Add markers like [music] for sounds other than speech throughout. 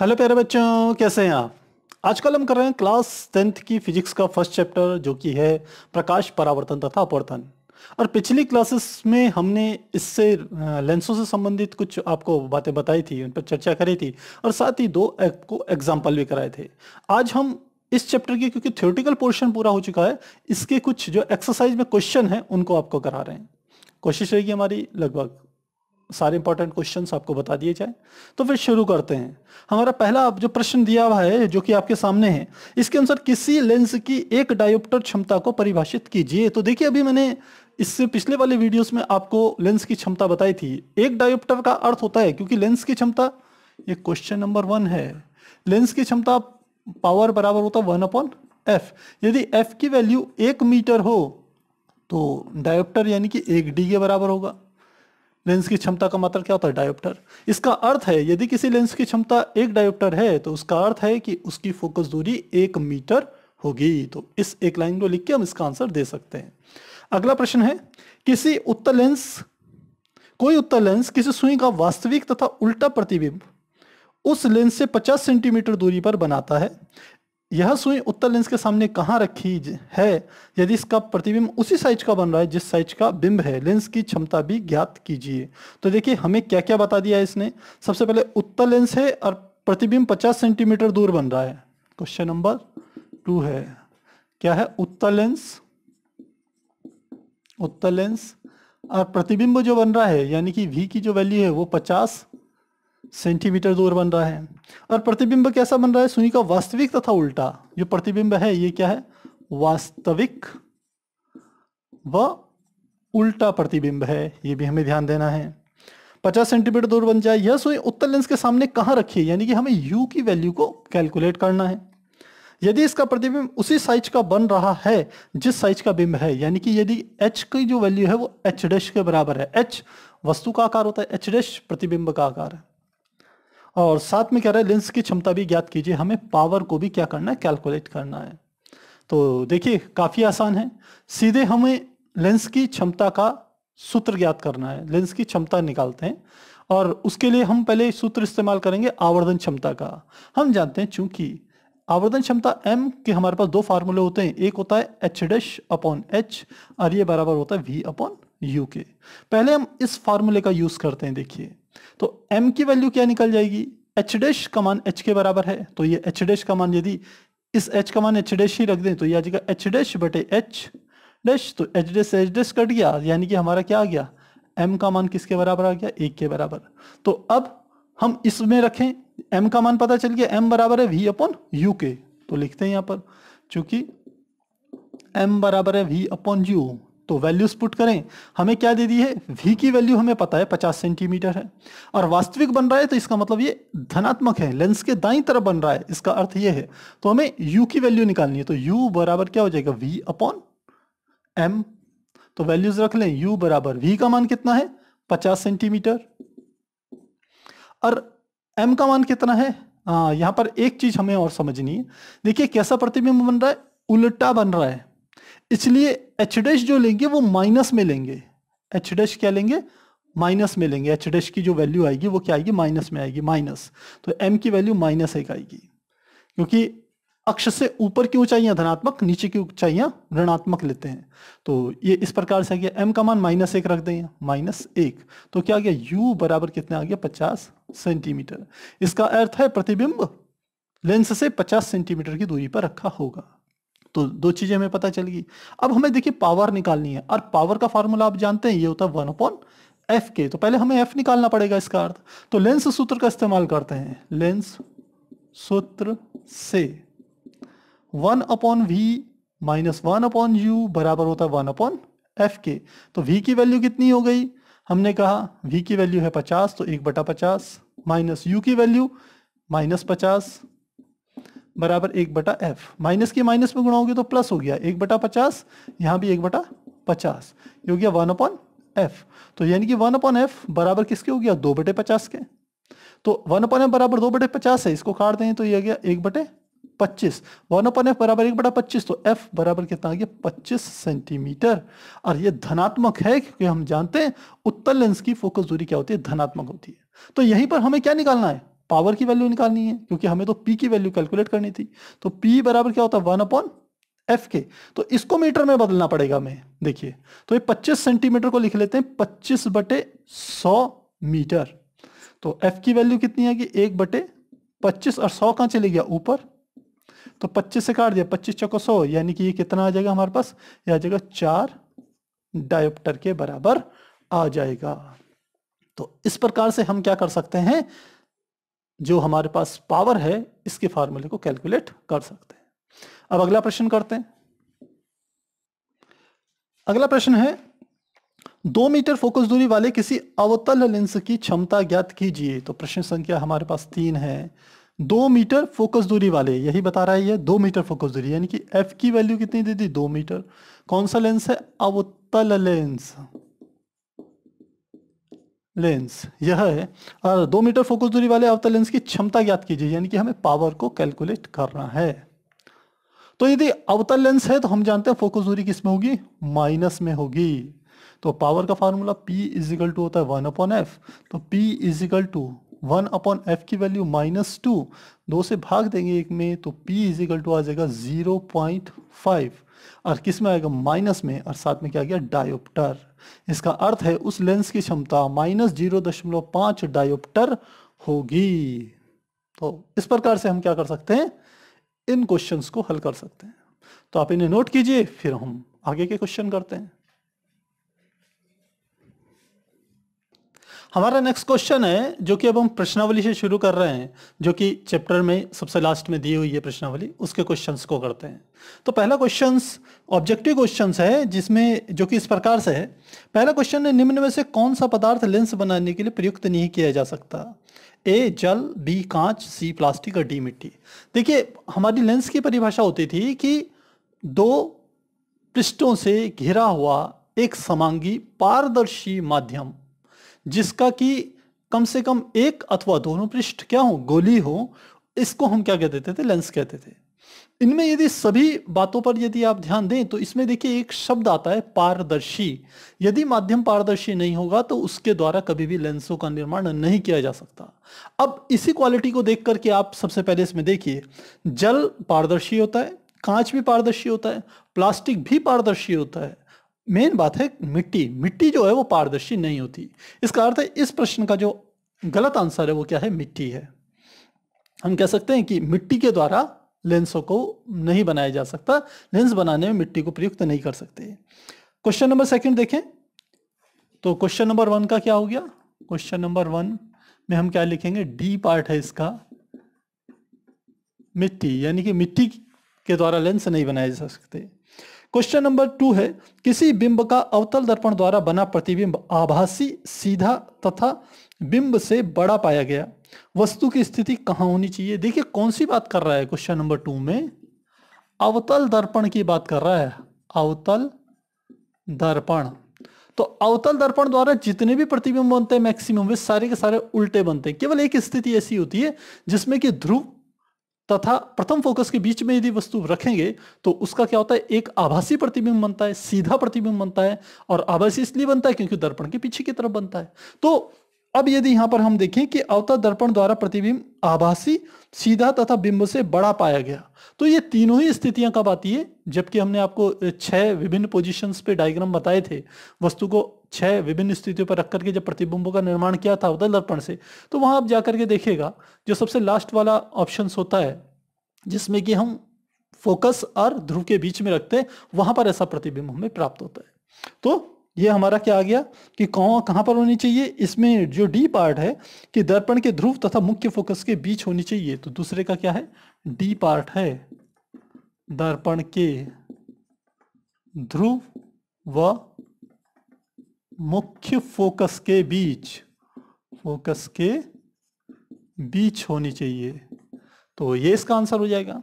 Hello प्यारे बच्चों कैसे हैं आप आजकल हम कर रहे हैं क्लास टेंथ की फिजिक्स का फर्स्ट चैप्टर जो कि है प्रकाश परावर्तन तथा अपवर्तन और पिछली क्लासेस में हमने इससे लेंसों से संबंधित कुछ आपको बातें बताई थी उन पर चर्चा करी थी और साथ ही दो आपको एग्जाम्पल भी कराए थे आज हम इस चैप्टर की क्योंकि थ्योरेटिकल पोर्शन पूरा हो चुका है इसके कुछ जो एक्सरसाइज में क्वेश्चन है उनको आपको करा रहे हैं कोशिश रहेगी हमारी लगभग सारे इंपॉर्टेंट क्वेश्चंस आपको बता दिए जाए तो फिर शुरू करते हैं हमारा पहला जो प्रश्न दिया हुआ है जो कि आपके सामने है इसके अनुसार किसी लेंस की एक डायोप्टर क्षमता को परिभाषित कीजिए तो देखिए अभी मैंने इससे पिछले वाले वीडियोस में आपको लेंस की क्षमता बताई थी एक डायोप्टर का अर्थ होता है क्योंकि लेंस की क्षमता ये क्वेश्चन नंबर वन है लेंस की क्षमता पावर बराबर होता है वन अपॉन एफ यदि एफ की वैल्यू एक मीटर हो तो डायोप्टर यानी कि एक डी के बराबर होगा लेंस की क्षमता का मात्रा क्या होता है डायोप्टर इसका अर्थ है यदि किसी लेंस की क्षमता एक डायोप्टर है तो उसका अर्थ है कि उसकी फोकस दूरी एक मीटर होगी तो इस एक लाइन को लिख के हम इसका आंसर दे सकते हैं अगला प्रश्न है किसी उत्तर लेंस कोई उत्तर लेंस किसी सुई का वास्तविक तथा उल्टा प्रतिबिंब उस लेंस से 50 सेंटीमीटर दूरी पर बनाता है यह सुई उत्तर लेंस के सामने कहाँ रखी है यदि इसका प्रतिबिंब उसी साइज का बन रहा है जिस साइज का बिंब है लेंस की क्षमता भी ज्ञात कीजिए तो देखिए हमें क्या क्या बता दिया है इसने सबसे पहले उत्तर लेंस है और प्रतिबिंब 50 सेंटीमीटर दूर बन रहा है क्वेश्चन नंबर टू है क्या है उत्तर लेंस उत्तर लेंस और प्रतिबिंब जो बन रहा है यानी कि वी की जो वैल्यू है वो पचास सेंटीमीटर दूर बन रहा है और प्रतिबिंब कैसा बन रहा है सुई का वास्तविक तथा उल्टा जो प्रतिबिंब है ये क्या है वास्तविक व उल्टा प्रतिबिंब है ये भी हमें ध्यान देना है 50 सेंटीमीटर दूर बन जाए यह सुई उत्तर लेंस के सामने कहाँ रखी है यानी कि हमें u की वैल्यू को कैलकुलेट करना है यदि इसका प्रतिबिंब उसी साइज का बन रहा है जिस साइज का बिंब है यानी कि यदि h की जो वैल्यू है वो h डैश के बराबर है h वस्तु का आकार होता है h डैश प्रतिबिंब का आकार है और साथ में कह रहा है लेंस की क्षमता भी ज्ञात कीजिए हमें पावर को भी क्या करना है कैलकुलेट करना है तो देखिए काफ़ी आसान है सीधे हमें लेंस की क्षमता का सूत्र ज्ञात करना है लेंस की क्षमता निकालते हैं और उसके लिए हम पहले सूत्र इस्तेमाल करेंगे आवर्धन क्षमता का हम जानते हैं चूंकि आवर्धन क्षमता m के हमारे पास दो फार्मूले होते हैं एक होता है एच डैश अपॉन एच और ये बराबर होता है v अपॉन यू के पहले हम इस फार्मूले का यूज़ करते हैं देखिए तो m की वैल्यू क्या निकल जाएगी एच डैश का मान एच के बराबर है तो ये एच डैश का मान यदि इस एच का मान एच डैश ही रख दें तो ये आ जाएगा एच डैश बटे एच डैश तो H dash H dash cut गया यानी कि हमारा क्या आ गया एम का मान किसके बराबर आ गया एक के बराबर तो अब हम इसमें रखें एम का मान पता चल गया एम बराबर है वी अपॉन यू के तो लिखते हैं यहां पर चूंकि एम बराबर है वी अपॉन यू तो वैल्यूज पुट करें हमें क्या दे दी है वी की वैल्यू हमें पता है 50 सेंटीमीटर है और वास्तविक बन रहा है तो इसका मतलब ये धनात्मक है लेंस के दाई तरफ बन रहा है इसका अर्थ ये है तो हमें यू की वैल्यू निकालनी है तो यू बराबर क्या हो जाएगा वी अपॉन एम तो वैल्यूज रख लें यू बराबर वी का मान कितना है पचास सेंटीमीटर और एम का मान कितना है आ, हाँ, यहां पर एक चीज हमें और समझनी है देखिए कैसा प्रतिबिंब बन रहा है उल्टा बन रहा है इसलिए एच डैश जो लेंगे वो माइनस में लेंगे एच डैश क्या लेंगे माइनस में लेंगे एच डैश की जो वैल्यू आएगी वो क्या आएगी माइनस में आएगी माइनस तो एम की वैल्यू माइनस एक आएगी क्योंकि अक्ष से ऊपर की ऊंचाइयां धनात्मक नीचे की ऊंचाइयां ऋणात्मक लेते हैं तो ये इस प्रकार से आ गया एम का मान माइनस एक रख दें माइनस एक तो क्या आ गया यू बराबर कितना आ गया पचास सेंटीमीटर इसका अर्थ है प्रतिबिंब लेंस से पचास सेंटीमीटर की दूरी पर रखा होगा तो दो चीजें हमें पता चल गई अब हमें देखिए पावर निकालनी है और पावर का फॉर्मूला आप जानते हैं ये होता है वन अपॉन एफ के तो पहले हमें एफ निकालना पड़ेगा इसका अर्थ तो लेंस सूत्र का इस्तेमाल करते हैं लेंस सूत्र से one upon we minus one upon you बराबर होता है वन अपॉन एफ के तो वी की वैल्यू कितनी हो गई हमने कहा वी की वैल्यू है पचास तो एक बटा पचास माइनस यू की वैल्यू माइनस पचास बराबर एक बटा एफ माइनस के माइनस में गुणा हो गया तो प्लस हो गया एक बटा पचास यहाँ भी एक बटा पचास ये हो गया वन अपॉन एफ तो यानी कि वन अपॉन एफ बराबर किसके हो गया दो बटे पचास के तो वन अपॉन एफ बराबर दो बटे पचास है इसको काट दें तो यह गया एक बटे पच्चीस वन अपॉन एफ बराबर एक बटा पच्चीस तो एफ बराबर कितना आ गया पच्चीस सेंटीमीटर और ये धनात्मक है क्योंकि हम जानते हैं उत्तर लेंस की फोकस दूरी क्या होती है धनात्मक होती है तो यहीं पर हमें क्या निकालना है पावर की वैल्यू निकालनी है क्योंकि हमें तो पी की वैल्यू कैलकुलेट करनी थी तो पी बराबर क्या होता है वन अपॉन एफ के तो इसको मीटर में बदलना पड़ेगा हमें देखिए तो ये 25 सेंटीमीटर को लिख लेते हैं 25 बटे 100 मीटर तो एफ की वैल्यू कितनी है कि एक बटे पच्चीस और सौ कहाँ चले गया ऊपर तो पच्चीस से काट दिया पच्चीस चौको सौ यानी कि ये कितना आ जाएगा हमारे पास ये आ जाएगा चार डायोप्टर के बराबर आ जाएगा तो इस प्रकार से हम क्या कर सकते हैं जो हमारे पास पावर है इसके फार्मूले को कैलकुलेट कर सकते हैं अब अगला प्रश्न करते हैं अगला प्रश्न है दो मीटर फोकस दूरी वाले किसी अवतल लेंस की क्षमता ज्ञात कीजिए तो प्रश्न संख्या हमारे पास तीन है दो मीटर फोकस दूरी वाले यही बता रहा है ये दो मीटर फोकस दूरी यानी कि एफ की वैल्यू कितनी दे दी दो मीटर कौन सा लेंस है अवतल लेंस लेंस यह है और दो मीटर फोकस दूरी वाले अवतल लेंस की क्षमता ज्ञात कीजिए यानी कि हमें पावर को कैलकुलेट करना है तो यदि अवतल लेंस है तो हम जानते हैं फोकस दूरी किस में होगी माइनस में होगी तो पावर का फार्मूला P इजिकल टू होता है वन अपॉन एफ तो P equal to one upon f की वैल्यू माइनस टू दो से भाग देंगे एक में तो P इजिकल टू आ जाएगा जीरो पॉइंट फाइव और किस में आएगा माइनस में और साथ में क्या गया डायोप्टर इसका अर्थ है उस लेंस की क्षमता माइनस जीरो दशमलव पांच डायोप्टर होगी तो इस प्रकार से हम क्या कर सकते हैं इन क्वेश्चंस को हल कर सकते हैं तो आप इन्हें नोट कीजिए फिर हम आगे के क्वेश्चन करते हैं हमारा नेक्स्ट क्वेश्चन है जो कि अब हम प्रश्नावली से शुरू कर रहे हैं जो कि चैप्टर में सबसे लास्ट में दी हुई है प्रश्नावली उसके क्वेश्चंस को करते हैं तो पहला क्वेश्चंस ऑब्जेक्टिव क्वेश्चंस है जिसमें जो कि इस प्रकार से है पहला क्वेश्चन है निम्न में से कौन सा पदार्थ लेंस बनाने के लिए प्रयुक्त नहीं किया जा सकता ए जल बी कांच सी प्लास्टिक और डी मिट्टी देखिए हमारी लेंस की परिभाषा होती थी कि दो पृष्ठों से घिरा हुआ एक समांगी पारदर्शी माध्यम जिसका कि कम से कम एक अथवा दोनों पृष्ठ क्या हो गोली हो इसको हम क्या कहते थे लेंस कहते थे इनमें यदि सभी बातों पर यदि आप ध्यान दें तो इसमें देखिए एक शब्द आता है पारदर्शी यदि माध्यम पारदर्शी नहीं होगा तो उसके द्वारा कभी भी लेंसों का निर्माण नहीं किया जा सकता अब इसी क्वालिटी को देख करके आप सबसे पहले इसमें देखिए जल पारदर्शी होता है कांच भी पारदर्शी होता है प्लास्टिक भी पारदर्शी होता है मेन बात है मिट्टी मिट्टी जो है वो पारदर्शी नहीं होती इसका अर्थ है इस प्रश्न का जो गलत आंसर है वो क्या है मिट्टी है हम कह सकते हैं कि मिट्टी के द्वारा लेंसों को नहीं बनाया जा सकता लेंस बनाने में मिट्टी को प्रयुक्त नहीं कर सकते क्वेश्चन नंबर सेकंड देखें तो क्वेश्चन नंबर वन का क्या हो गया क्वेश्चन नंबर वन में हम क्या लिखेंगे डी पार्ट है इसका मिट्टी यानी कि मिट्टी के द्वारा लेंस नहीं बनाए जा सकते क्वेश्चन नंबर टू है किसी बिंब का अवतल दर्पण द्वारा बना प्रतिबिंब आभासी सीधा तथा बिंब से बड़ा पाया गया वस्तु की स्थिति कहां होनी चाहिए देखिए कौन सी बात कर रहा है क्वेश्चन नंबर टू में अवतल दर्पण की बात कर रहा है अवतल दर्पण तो अवतल दर्पण द्वारा जितने भी प्रतिबिंब बनते हैं मैक्सिमम वे सारे के सारे उल्टे बनते हैं केवल एक स्थिति ऐसी होती है जिसमें कि ध्रुव तथा प्रथम फोकस के बीच में यदि वस्तु रखेंगे तो उसका क्या होता है एक आभासी प्रतिबिंब बनता है सीधा प्रतिबिंब बनता है और आभासी इसलिए बनता है क्योंकि दर्पण के पीछे की तरफ बनता है तो अब यदि यहां पर हम देखें कि अवतर दर्पण द्वारा प्रतिबिंब आभासी सीधा तथा बिंब से बड़ा पाया गया तो ये तीनों ही स्थितियां कब आती है जबकि हमने आपको छह विभिन्न पोजीशंस पे डायग्राम बताए थे वस्तु को छह विभिन्न स्थितियों पर रख करके जब प्रतिबिंबों का निर्माण किया था अवतर दर्पण से तो वहां आप जाकर के देखेगा जो सबसे लास्ट वाला ऑप्शन होता है जिसमें कि हम फोकस और ध्रुव के बीच में रखते हैं वहां पर ऐसा प्रतिबिंब हमें प्राप्त होता है तो ये हमारा क्या आ गया कि कौन कहाँ पर होनी चाहिए इसमें जो डी पार्ट है कि दर्पण के ध्रुव तथा मुख्य फोकस के बीच होनी चाहिए तो दूसरे का क्या है डी पार्ट है दर्पण के ध्रुव व मुख्य फोकस के बीच फोकस के बीच होनी चाहिए तो ये इसका आंसर हो जाएगा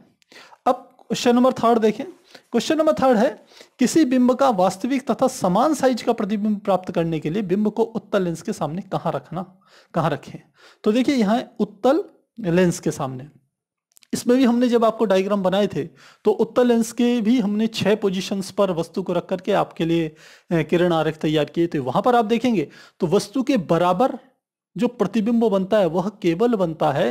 अब क्वेश्चन नंबर थर्ड देखें क्वेश्चन नंबर थर्ड है किसी बिंब का वास्तविक तथा समान साइज का प्रतिबिंब प्राप्त करने के लिए बिंब को उत्तल लेंस के सामने कहाँ रखना कहाँ रखें तो देखिए यहां उत्तल लेंस के सामने इसमें भी हमने जब आपको डायग्राम बनाए थे तो उत्तर लेंस के भी हमने छह पोजीशंस पर वस्तु को रख करके आपके लिए किरण आरेख तैयार किए थे वहां पर आप देखेंगे तो वस्तु के बराबर जो प्रतिबिंब बनता है वह केवल बनता है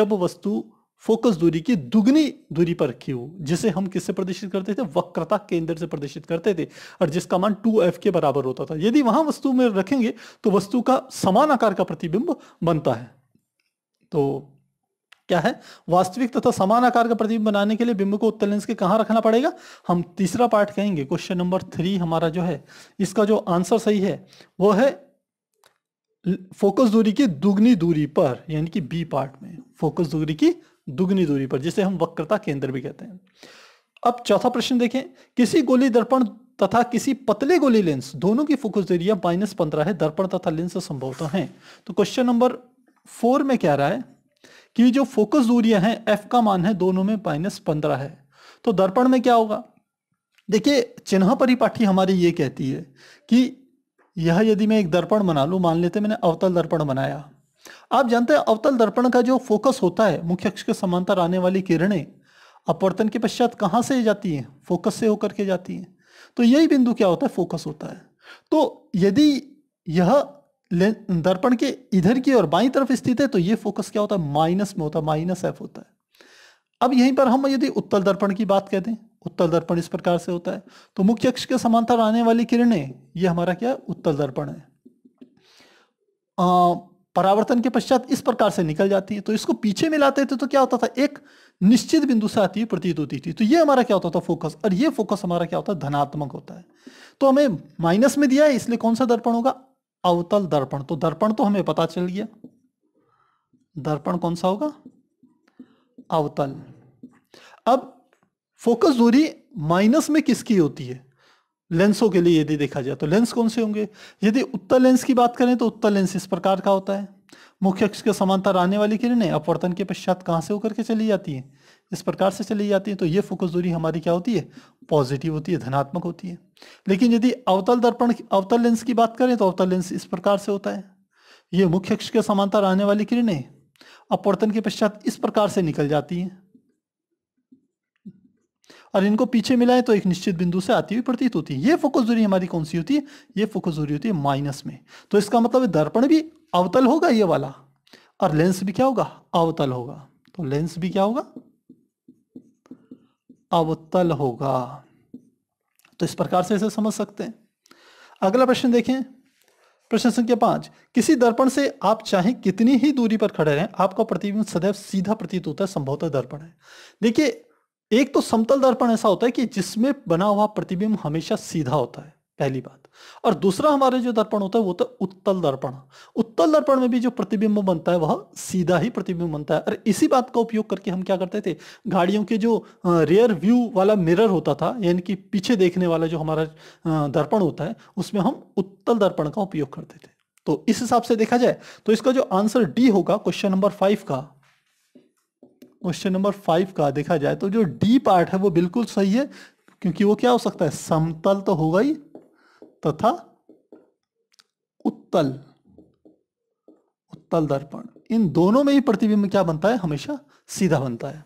जब वस्तु फोकस दूरी की दुगनी दूरी पर क्यू जिसे हम किससे प्रदर्शित करते थे वक्रता केंद्र से प्रदर्शित करते थे और जिसका मान 2f के बराबर होता था यदि वहां वस्तु में रखेंगे तो वस्तु का समान आकार का प्रतिबिंब बनता है तो क्या है वास्तविक तथा समान आकार का प्रतिबिंब बनाने के लिए बिंब को उत्तल लेंस के कहां रखना पड़ेगा हम तीसरा पार्ट कहेंगे क्वेश्चन नंबर थ्री हमारा जो है इसका जो आंसर सही है वह है फोकस दूरी की दुगनी दूरी पर यानी कि बी पार्ट में फोकस दूरी की दुगनी दूरी पर जिसे हम वक्रता केंद्र भी कहते हैं अब चौथा प्रश्न देखें किसी गोली दर्पण तथा किसी पतले गोली लेंस दोनों की फोकस दूरिया माइनस पंद्रह है दर्पण तथा लेंस संभवतः हैं तो क्वेश्चन नंबर फोर में क्या रहा है कि जो फोकस दूरियां हैं एफ का मान है दोनों में माइनस पंद्रह है तो दर्पण में क्या होगा देखिए चिन्ह परिपाठी हमारी ये कहती है कि यह यदि मैं एक दर्पण बना लूँ मान लेते मैंने अवतल दर्पण बनाया आप जानते हैं अवतल दर्पण का जो फोकस होता है मुख्य अक्ष के समांतर आने वाली किरणें अपवर्तन के पश्चात कहाँ से जाती हैं फोकस से होकर के जाती हैं तो यही बिंदु क्या होता है फोकस होता है तो यदि यह दर्पण के इधर की और बाई तरफ स्थित है तो ये फोकस क्या होता है माइनस में होता है माइनस एफ होता है अब यहीं पर हम यदि उत्तल दर्पण की बात कहते हैं उत्तल दर्पण इस प्रकार से होता है तो मुख्य अक्ष के समांतर आने वाली किरणें ये हमारा क्या उत्तल दर्पण है आ, परावर्तन के पश्चात इस प्रकार से निकल जाती है तो इसको पीछे में लाते थे तो क्या होता था एक निश्चित बिंदु से आती है प्रतीत होती थी तो ये हमारा क्या होता था फोकस और ये फोकस हमारा क्या होता है धनात्मक होता है तो हमें माइनस में दिया है इसलिए कौन सा दर्पण होगा अवतल दर्पण तो दर्पण तो हमें पता चल गया दर्पण कौन सा होगा अवतल अब फोकस दूरी माइनस में किसकी होती है लेंसों के लिए यदि देखा जाए तो लेंस कौन से होंगे यदि उत्तर लेंस की बात करें तो उत्तर लेंस इस प्रकार का होता है मुख्य अक्ष के समांतर आने वाली किरणें अपवर्तन के पश्चात कहाँ से होकर के चली जाती हैं इस प्रकार से चली जाती है तो ये फोकस दूरी हमारी क्या होती है पॉजिटिव होती है धनात्मक होती है लेकिन यदि अवतल दर्पण अवतल लेंस की बात करें तो अवतल लेंस इस प्रकार से होता है ये मुख्य अक्ष के समांतर आने वाली किरणें अपवर्तन के पश्चात इस प्रकार से निकल जाती हैं और इनको पीछे मिलाएं तो एक निश्चित बिंदु से आती हुई प्रतीत होती है ये फोकस दूरी हमारी कौन सी होती है ये फोकस दूरी होती है माइनस में तो इसका मतलब दर्पण भी अवतल होगा ये वाला और लेंस भी क्या होगा अवतल होगा तो लेंस भी क्या होगा अवतल होगा तो इस प्रकार से इसे समझ सकते हैं अगला प्रश्न देखें प्रश्न संख्या पांच किसी दर्पण से आप चाहे कितनी ही दूरी पर खड़े रहें आपका प्रतिबिंब सदैव सीधा प्रतीत होता है संभवतः दर्पण है देखिए एक तो समतल दर्पण ऐसा होता है कि जिसमें बना हुआ प्रतिबिंब हमेशा सीधा होता है पहली बात और दूसरा हमारे जो दर्पण होता है वो तो उत्तल दर्पण उत्तल दर्पण में भी जो प्रतिबिंब बनता है वह सीधा ही प्रतिबिंब बनता है और इसी बात का उपयोग करके हम क्या करते थे गाड़ियों के जो रेयर व्यू वाला मिरर होता था यानी कि पीछे देखने वाला जो हमारा दर्पण होता है उसमें हम उत्तल दर्पण का उपयोग करते थे तो इस हिसाब से देखा जाए तो इसका जो आंसर डी होगा क्वेश्चन नंबर फाइव का क्वेश्चन नंबर फाइव का देखा जाए तो जो डी पार्ट है वो बिल्कुल सही है क्योंकि वो क्या हो सकता है समतल तो होगा ही तथा उत्तल उत्तल दर्पण इन दोनों में ही प्रतिबिंब क्या बनता है हमेशा सीधा बनता है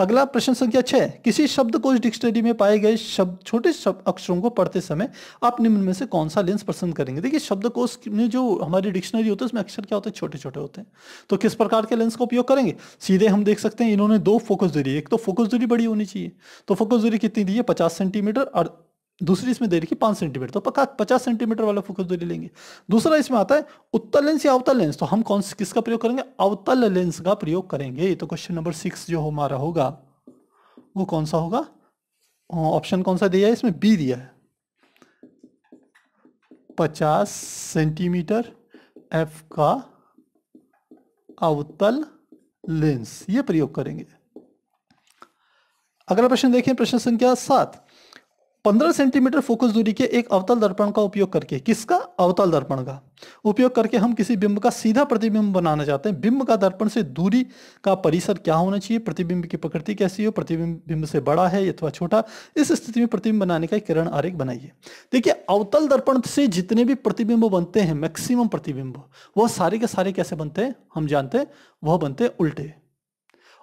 अगला प्रश्न संख्या छह किसी शब्द कोश डिक्शनरी में पाए गए शब्द छोटे शब्द अक्षरों को पढ़ते समय आप निम्न में से कौन सा लेंस पसंद करेंगे देखिए शब्द कोश में जो हमारी डिक्शनरी होती है उसमें अक्षर क्या होते हैं छोटे छोटे होते हैं तो किस प्रकार के लेंस का उपयोग करेंगे सीधे हम देख सकते हैं इन्होंने दो फोकस दूरी एक तो फोकस दूरी बड़ी होनी चाहिए तो फोकस दूरी कितनी दी है पचास सेंटीमीटर और दूसरी इसमें दे रखी पांच सेंटीमीटर तो पचास सेंटीमीटर वाला फोकस दूरी लेंगे दूसरा इसमें आता है उत्तर लेंस या अवतल लेंस तो हम कौन किसका प्रयोग करेंगे अवतल लेंस का प्रयोग करेंगे तो क्वेश्चन नंबर सिक्स जो हमारा होगा वो कौन सा होगा ऑप्शन कौन सा दिया है इसमें बी दिया है पचास सेंटीमीटर एफ का अवतल लेंस ये प्रयोग करेंगे अगला प्रश्न देखें प्रश्न संख्या सात 15 सेंटीमीटर फोकस दूरी के एक अवतल दर्पण का उपयोग करके किसका अवतल दर्पण का उपयोग करके हम किसी बिंब का सीधा प्रतिबिंब बनाना चाहते हैं बिंब का दर्पण से दूरी का परिसर क्या होना चाहिए प्रतिबिंब की प्रकृति कैसी हो प्रतिबिंब बिंब से बड़ा है अथवा छोटा इस स्थिति में प्रतिबिंब बनाने का एक किरण आरेख बनाइए देखिए अवतल दर्पण से जितने भी प्रतिबिंब बनते हैं मैक्सिमम प्रतिबिंब वह सारे के सारे कैसे बनते हैं हम जानते हैं वह बनते हैं उल्टे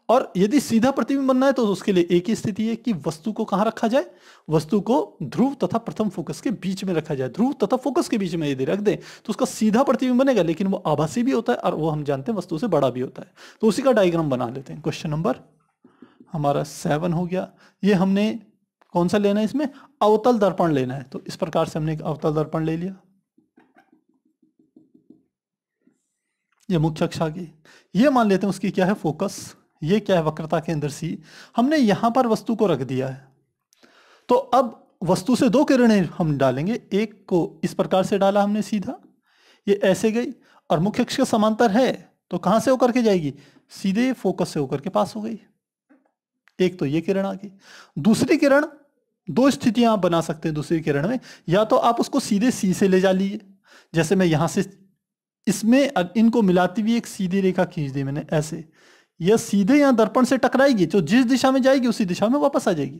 और यदि सीधा प्रतिबिंब बनना है तो उसके लिए एक ही स्थिति है कि वस्तु को कहाँ रखा जाए वस्तु को ध्रुव तथा प्रथम फोकस के बीच में रखा जाए ध्रुव तथा फोकस के बीच में यदि रख दें तो उसका सीधा प्रतिबिंब बनेगा लेकिन वो आभासी भी होता है और वो हम जानते हैं वस्तु से बड़ा भी होता है तो उसी का डायग्राम बना लेते हैं क्वेश्चन नंबर हमारा सेवन हो गया ये हमने कौन सा लेना है इसमें अवतल दर्पण लेना है तो इस प्रकार से हमने एक अवतल दर्पण ले लिया ये मुख्य अक्षा की ये मान लेते हैं उसकी क्या है फोकस ये क्या है वक्रता के अंदर सी हमने यहां पर वस्तु को रख दिया है तो अब वस्तु से दो किरणें हम डालेंगे एक को इस प्रकार से डाला हमने सीधा ये ऐसे गई और मुख्य अक्ष के समांतर है तो कहां से होकर के जाएगी सीधे फोकस से होकर के पास हो गई एक तो ये किरण आ गई दूसरी किरण दो स्थितियां आप बना सकते हैं दूसरी किरण में या तो आप उसको सीधे सी से ले जा लीजिए जैसे मैं यहां से इसमें इनको मिलाती हुई एक सीधी रेखा खींच दी मैंने ऐसे यह सीधे यहां दर्पण से टकराएगी जो जिस दिशा में जाएगी उसी दिशा में वापस आ जाएगी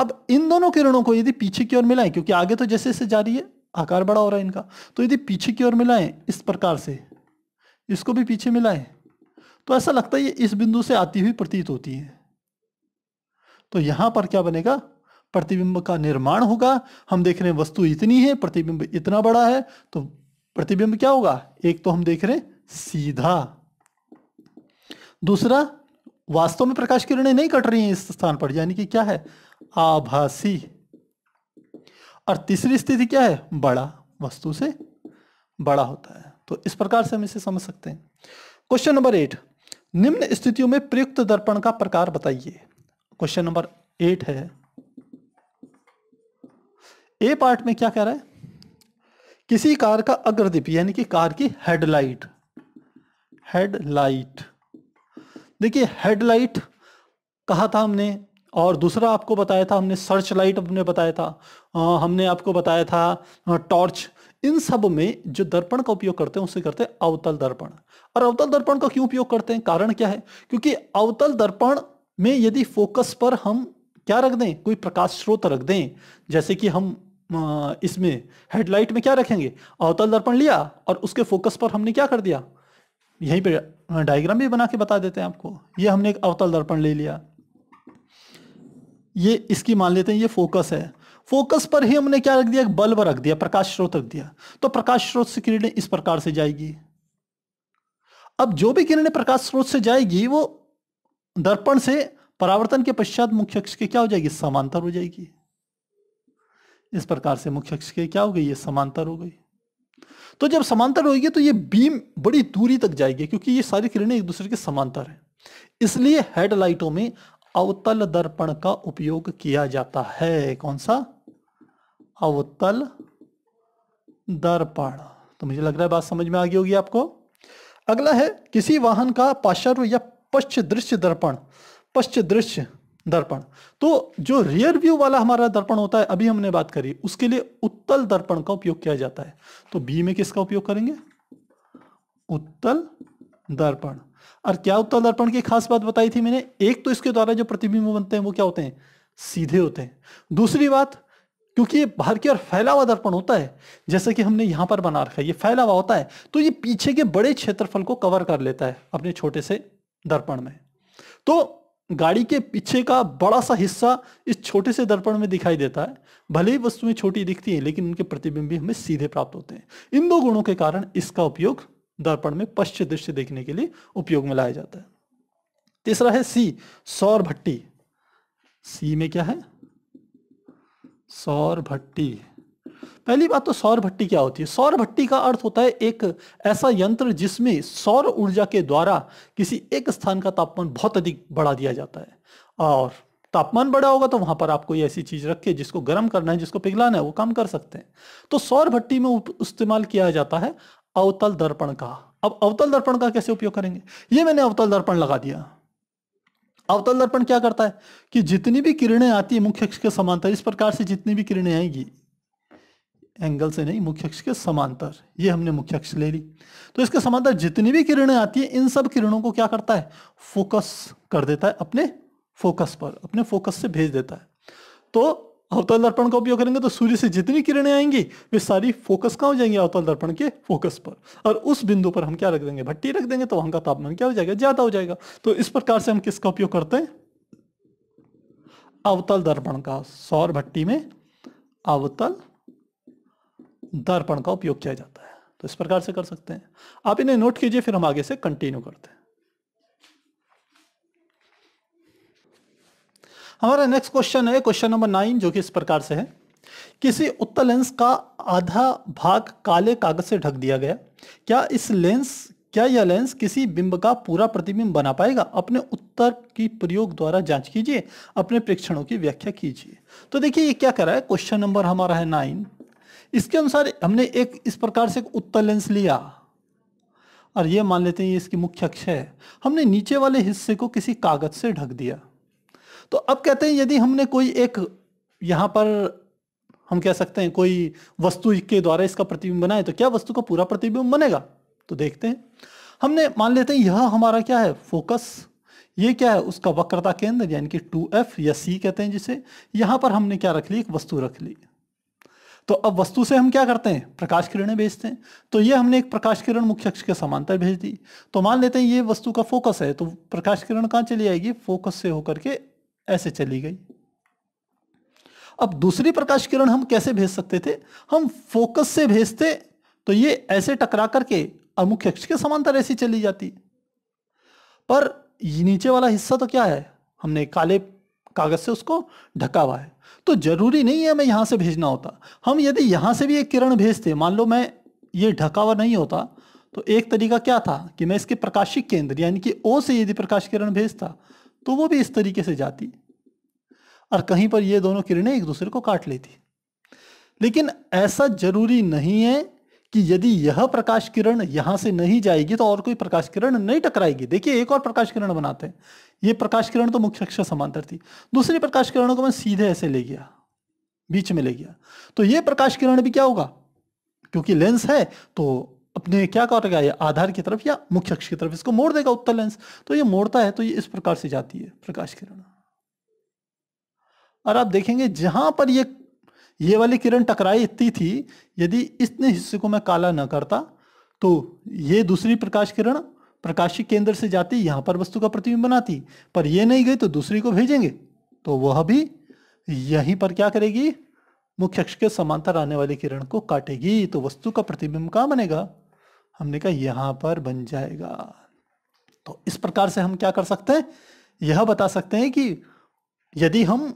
अब इन दोनों किरणों को यदि पीछे की ओर मिलाएं क्योंकि आगे तो जैसे जैसे जा रही है आकार बड़ा हो रहा है इनका तो यदि पीछे की ओर मिलाएं इस प्रकार से इसको भी पीछे मिलाएं तो ऐसा लगता है ये इस बिंदु से आती हुई प्रतीत होती है तो यहां पर क्या बनेगा प्रतिबिंब का निर्माण होगा हम देख रहे हैं वस्तु इतनी है प्रतिबिंब इतना बड़ा है तो प्रतिबिंब क्या होगा एक तो हम देख रहे हैं सीधा दूसरा वास्तव में प्रकाश किरणें नहीं कट रही हैं इस स्थान पर यानी कि क्या है आभासी और तीसरी स्थिति क्या है बड़ा वस्तु से बड़ा होता है तो इस प्रकार से हम इसे समझ सकते हैं क्वेश्चन नंबर एट निम्न स्थितियों में प्रयुक्त दर्पण का प्रकार बताइए क्वेश्चन नंबर एट है ए पार्ट में क्या कह रहा है किसी कार का अग्रदीप यानी कि कार की हेडलाइट हेडलाइट देखिए हेडलाइट कहा था हमने और दूसरा आपको बताया था हमने सर्च लाइट हमने बताया था आ, हमने आपको बताया था टॉर्च इन सब में जो दर्पण का उपयोग करते हैं उसे करते हैं अवतल दर्पण और अवतल दर्पण का क्यों उपयोग करते हैं कारण क्या है क्योंकि अवतल दर्पण में यदि फोकस पर हम क्या रख दें कोई प्रकाश स्रोत रख दें जैसे कि हम इसमें हेडलाइट में क्या रखेंगे अवतल दर्पण लिया और उसके फोकस पर हमने क्या कर दिया यहीं पे डायग्राम भी बना के बता देते हैं आपको ये हमने एक अवतल दर्पण ले लिया ये इसकी मान लेते हैं ये फोकस है फोकस पर ही हमने क्या रख दिया बल्ब रख दिया प्रकाश स्रोत रख दिया तो प्रकाश स्रोत से किरणें इस प्रकार से जाएगी अब जो भी किरणें प्रकाश स्रोत से जाएगी वो दर्पण से परावर्तन के पश्चात मुख्य अक्ष के क्या हो जाएगी समांतर हो जाएगी इस प्रकार से मुख्य अक्ष के क्या हो गई ये समांतर हो गई तो जब समांतर होगी तो ये बीम बड़ी दूरी तक जाएगी क्योंकि ये सारी किरणें एक दूसरे के समांतर हैं इसलिए हेडलाइटों में अवतल दर्पण का उपयोग किया जाता है कौन सा अवतल दर्पण तो मुझे लग रहा है बात समझ में आ गई होगी आपको अगला है किसी वाहन का पाशर्व या पश्च दृश्य दर्पण पश्च दृश्य दर्पण तो जो रियर व्यू वाला हमारा दर्पण होता है अभी हमने बात करी उसके लिए उत्तल दर्पण का उपयोग किया जाता है तो बी में किसका उपयोग करेंगे उत्तल दर्पण और क्या उत्तल दर्पण की खास बात बताई थी मैंने एक तो इसके द्वारा जो प्रतिबिंब बनते हैं वो क्या होते हैं सीधे होते हैं दूसरी बात क्योंकि ये बाहर की ओर फैला हुआ दर्पण होता है जैसे कि हमने यहां पर बना रखा है ये फैला हुआ होता है तो ये पीछे के बड़े क्षेत्रफल को कवर कर लेता है अपने छोटे से दर्पण में तो गाड़ी के पीछे का बड़ा सा हिस्सा इस छोटे से दर्पण में दिखाई देता है भले ही वस्तुएं छोटी दिखती हैं लेकिन उनके प्रतिबिंब भी हमें सीधे प्राप्त होते हैं इन दो गुणों के कारण इसका उपयोग दर्पण में पश्च दृश्य देखने के लिए उपयोग में लाया जाता है तीसरा है सी सौर भट्टी सी में क्या है सौर भट्टी पहली बात तो सौर भट्टी क्या होती है सौर भट्टी का अर्थ होता है एक ऐसा यंत्र जिसमें सौर ऊर्जा के द्वारा किसी एक स्थान का तापमान बहुत अधिक बढ़ा दिया जाता है और तापमान बढ़ा होगा तो वहां पर आप कोई ऐसी चीज रखिए जिसको गर्म करना है जिसको पिघलाना है वो काम कर सकते हैं तो सौर भट्टी में इस्तेमाल किया जाता है अवतल दर्पण का अब अवतल दर्पण का कैसे उपयोग करेंगे ये मैंने अवतल दर्पण लगा दिया अवतल दर्पण क्या करता है कि जितनी भी किरणें आती है मुख्य अक्ष के समांतर इस प्रकार से जितनी भी किरणें आएगी एंगल से नहीं मुख्य अक्ष के समांतर ये हमने मुख्य अक्ष ले ली तो इसके समांतर जितनी भी किरणें आती है इन सब किरणों को क्या करता है फोकस कर देता है अपने फोकस पर अपने फोकस से भेज देता है तो अवतल दर्पण का उपयोग करेंगे तो सूर्य से जितनी किरणें आएंगी वे सारी फोकस कहाँ हो जाएंगी अवतल दर्पण के फोकस पर और उस बिंदु पर हम क्या रख देंगे भट्टी रख देंगे तो वहां का तापमान क्या हो जाएगा ज्यादा हो जाएगा तो इस प्रकार से हम किसका उपयोग करते हैं अवतल दर्पण का सौर भट्टी में अवतल दर्पण का उपयोग किया जाता है तो इस प्रकार से कर सकते हैं आप इन्हें नोट कीजिए फिर हम आगे से कंटिन्यू करते हैं हमारा नेक्स्ट क्वेश्चन है क्वेश्चन नंबर नाइन जो कि इस प्रकार से है किसी उत्तर लेंस का आधा भाग काले कागज से ढक दिया गया क्या इस लेंस क्या यह लेंस किसी बिंब का पूरा प्रतिबिंब बना पाएगा अपने उत्तर की प्रयोग द्वारा जांच कीजिए अपने प्रेक्षणों की व्याख्या कीजिए तो देखिए ये क्या कर रहा है क्वेश्चन नंबर हमारा है नाइन इसके अनुसार हमने एक इस प्रकार से एक उत्तर लेंस लिया और ये मान लेते हैं ये इसकी मुख्य अक्ष है हमने नीचे वाले हिस्से को किसी कागज से ढक दिया तो अब कहते हैं यदि हमने कोई एक यहाँ पर हम कह सकते हैं कोई वस्तु के द्वारा इसका प्रतिबिंब बनाए तो क्या वस्तु का पूरा प्रतिबिंब बनेगा तो देखते हैं हमने मान लेते हैं यह हमारा क्या है फोकस ये क्या है उसका वक्रता केंद्र यानी कि टू एफ या सी कहते हैं जिसे यहाँ पर हमने क्या रख ली एक वस्तु रख ली तो अब वस्तु से हम क्या करते हैं प्रकाश किरणें भेजते हैं तो ये हमने एक प्रकाश किरण मुख्य अक्ष के समांतर भेज दी तो मान लेते हैं ये वस्तु का फोकस है तो प्रकाश किरण कहाँ चली आएगी फोकस से होकर के ऐसे चली गई अब दूसरी प्रकाश किरण हम कैसे भेज सकते थे हम फोकस से भेजते तो ये ऐसे टकरा करके और मुख्य अक्ष के समांतर ऐसी चली जाती पर नीचे वाला हिस्सा तो क्या है हमने काले कागज से उसको ढका हुआ है तो जरूरी नहीं है हमें यहाँ से भेजना होता हम यदि यहाँ से भी एक किरण भेजते मान लो मैं ये ढका हुआ नहीं होता तो एक तरीका क्या था कि मैं इसके प्रकाशिक केंद्र यानी कि ओ से यदि प्रकाश किरण भेजता तो वो भी इस तरीके से जाती और कहीं पर ये दोनों किरणें एक दूसरे को काट लेती लेकिन ऐसा जरूरी नहीं है कि यदि यह प्रकाश किरण यहां से नहीं जाएगी तो और कोई प्रकाश किरण नहीं टकराएगी देखिए एक और प्रकाश किरण बनाते हैं ये प्रकाश किरण तो मुख्य अक्ष समांतर थी दूसरी प्रकाश किरण को मैं सीधे ऐसे ले गया बीच में ले गया तो ये प्रकाश किरण भी क्या होगा क्योंकि लेंस है तो अपने क्या करेगा ये आधार की तरफ या मुख्य अक्ष की तरफ इसको मोड़ देगा उत्तर लेंस तो ये मोड़ता है तो ये इस प्रकार से जाती है प्रकाश किरण और आप देखेंगे जहां पर ये ये वाली किरण टकराई इतनी थी यदि इतने हिस्से को मैं काला न करता तो ये दूसरी प्रकाश किरण प्रकाशिक केंद्र से जाती यहाँ पर वस्तु का प्रतिबिंब बनाती पर ये नहीं गई तो दूसरी को भेजेंगे तो वह भी यहीं पर क्या करेगी मुख्य अक्ष के समांतर आने वाली किरण को काटेगी तो वस्तु का प्रतिबिंब कहाँ बनेगा हमने कहा यहाँ पर बन जाएगा तो इस प्रकार से हम क्या कर सकते हैं यह बता सकते हैं कि यदि हम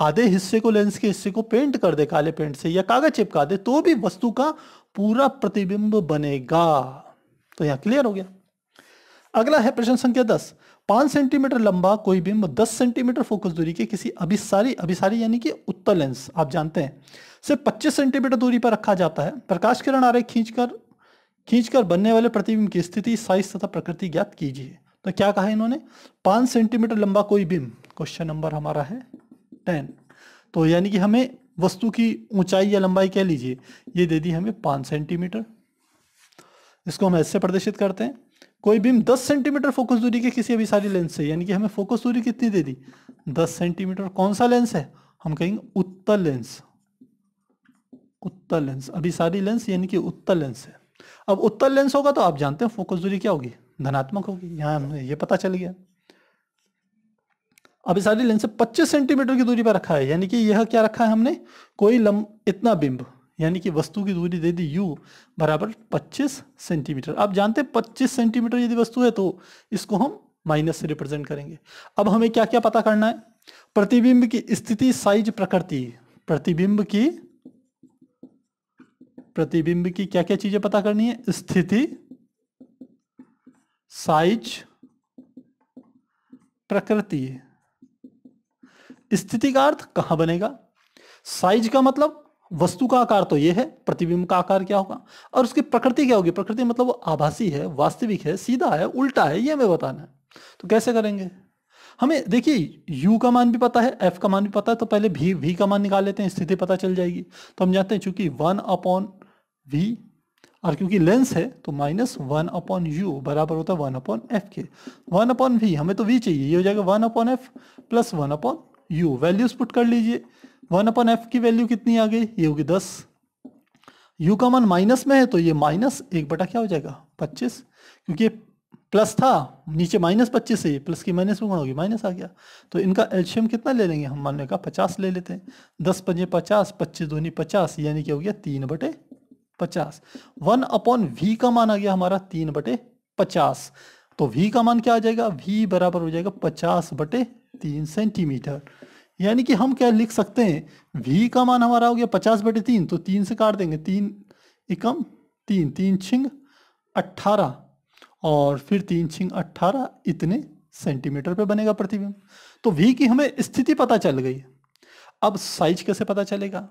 आधे हिस्से को लेंस के हिस्से को पेंट कर दे काले पेंट से या कागज चिपका दे तो भी वस्तु का पूरा प्रतिबिंब बनेगा तो यहां क्लियर हो गया अगला है प्रश्न संख्या दस पांच सेंटीमीटर लंबा कोई बिंब दस सेंटीमीटर फोकस दूरी के किसी अभिसारी अभिसारी यानी कि उत्तर लेंस आप जानते हैं से पच्चीस सेंटीमीटर दूरी पर रखा जाता है प्रकाश किरण आ रहे खींचकर खींचकर बनने वाले प्रतिबिंब की स्थिति साइज तथा प्रकृति ज्ञात कीजिए तो क्या कहा इन्होंने पांच सेंटीमीटर लंबा कोई बिंब क्वेश्चन नंबर हमारा है टेन तो यानी कि हमें वस्तु की ऊंचाई या लंबाई कह लीजिए ये दे दी हमें पाँच सेंटीमीटर इसको हम ऐसे प्रदर्शित करते हैं कोई बीम 10 सेंटीमीटर फोकस दूरी के किसी अभिसारी लेंस से यानी कि हमें फोकस दूरी कितनी दे दी 10 सेंटीमीटर कौन सा लेंस है हम कहेंगे उत्तर लेंस उत्तर लेंस अभिसारी लेंस यानी कि उत्तर लेंस है अब उत्तर लेंस होगा तो आप जानते हैं फोकस दूरी क्या होगी धनात्मक होगी यहाँ हमें ये पता चल गया अब लेंस से 25 सेंटीमीटर की दूरी पर रखा है यानी कि यह क्या रखा है हमने कोई लम इतना बिंब यानी कि वस्तु की दूरी दे दी u बराबर 25 सेंटीमीटर आप जानते हैं 25 सेंटीमीटर यदि वस्तु है तो इसको हम माइनस से रिप्रेजेंट करेंगे अब हमें क्या क्या पता करना है प्रतिबिंब की स्थिति साइज प्रकृति प्रतिबिंब की प्रतिबिंब की क्या क्या चीजें पता करनी है स्थिति साइज प्रकृति स्थिति का अर्थ कहां बनेगा साइज का मतलब वस्तु का आकार तो ये है प्रतिबिंब का आकार क्या होगा और उसकी प्रकृति क्या होगी प्रकृति मतलब वो आभासी है वास्तविक है सीधा है उल्टा है यह हमें बताना है तो कैसे करेंगे हमें देखिए यू का मान भी पता है एफ का मान भी पता है तो पहले भी वी का मान निकाल लेते हैं स्थिति पता चल जाएगी तो हम जानते हैं चूंकि वन अपॉन वी और क्योंकि लेंस है तो माइनस वन अपॉन यू बराबर होता है वन अपॉन एफ के वन अपॉन वी हमें तो वी चाहिए ये हो जाएगा one upon f plus one upon u values put कर लीजिए वन अपन एफ की वैल्यू कितनी आ गई ये होगी दस यू का मान माइनस में है तो ये माइनस एक बटा क्या हो जाएगा पच्चीस क्योंकि प्लस था नीचे माइनस पच्चीस है प्लस की माइनस में कौन होगी माइनस आ गया तो इनका एल्शियम कितना ले लेंगे हम मानने का पचास ले लेते हैं दस पंजे पचास पच्चीस धोनी पचास यानी क्या हो गया तीन बटे पचास वन अपॉन वी का मान आ गया हमारा तीन बटे पचास तो वी का मान क्या आ जाएगा वी बराबर हो जाएगा पचास बटे तीन सेंटीमीटर यानी कि हम क्या लिख सकते हैं वी का मान हमारा हो गया पचास बटे तीन तो तीन से काट देंगे तीन एकम तीन तीन छिंग अट्ठारह और फिर तीन छिंग अट्ठारह इतने सेंटीमीटर पे बनेगा प्रतिबिंब तो वी की हमें स्थिति पता चल गई अब साइज कैसे पता चलेगा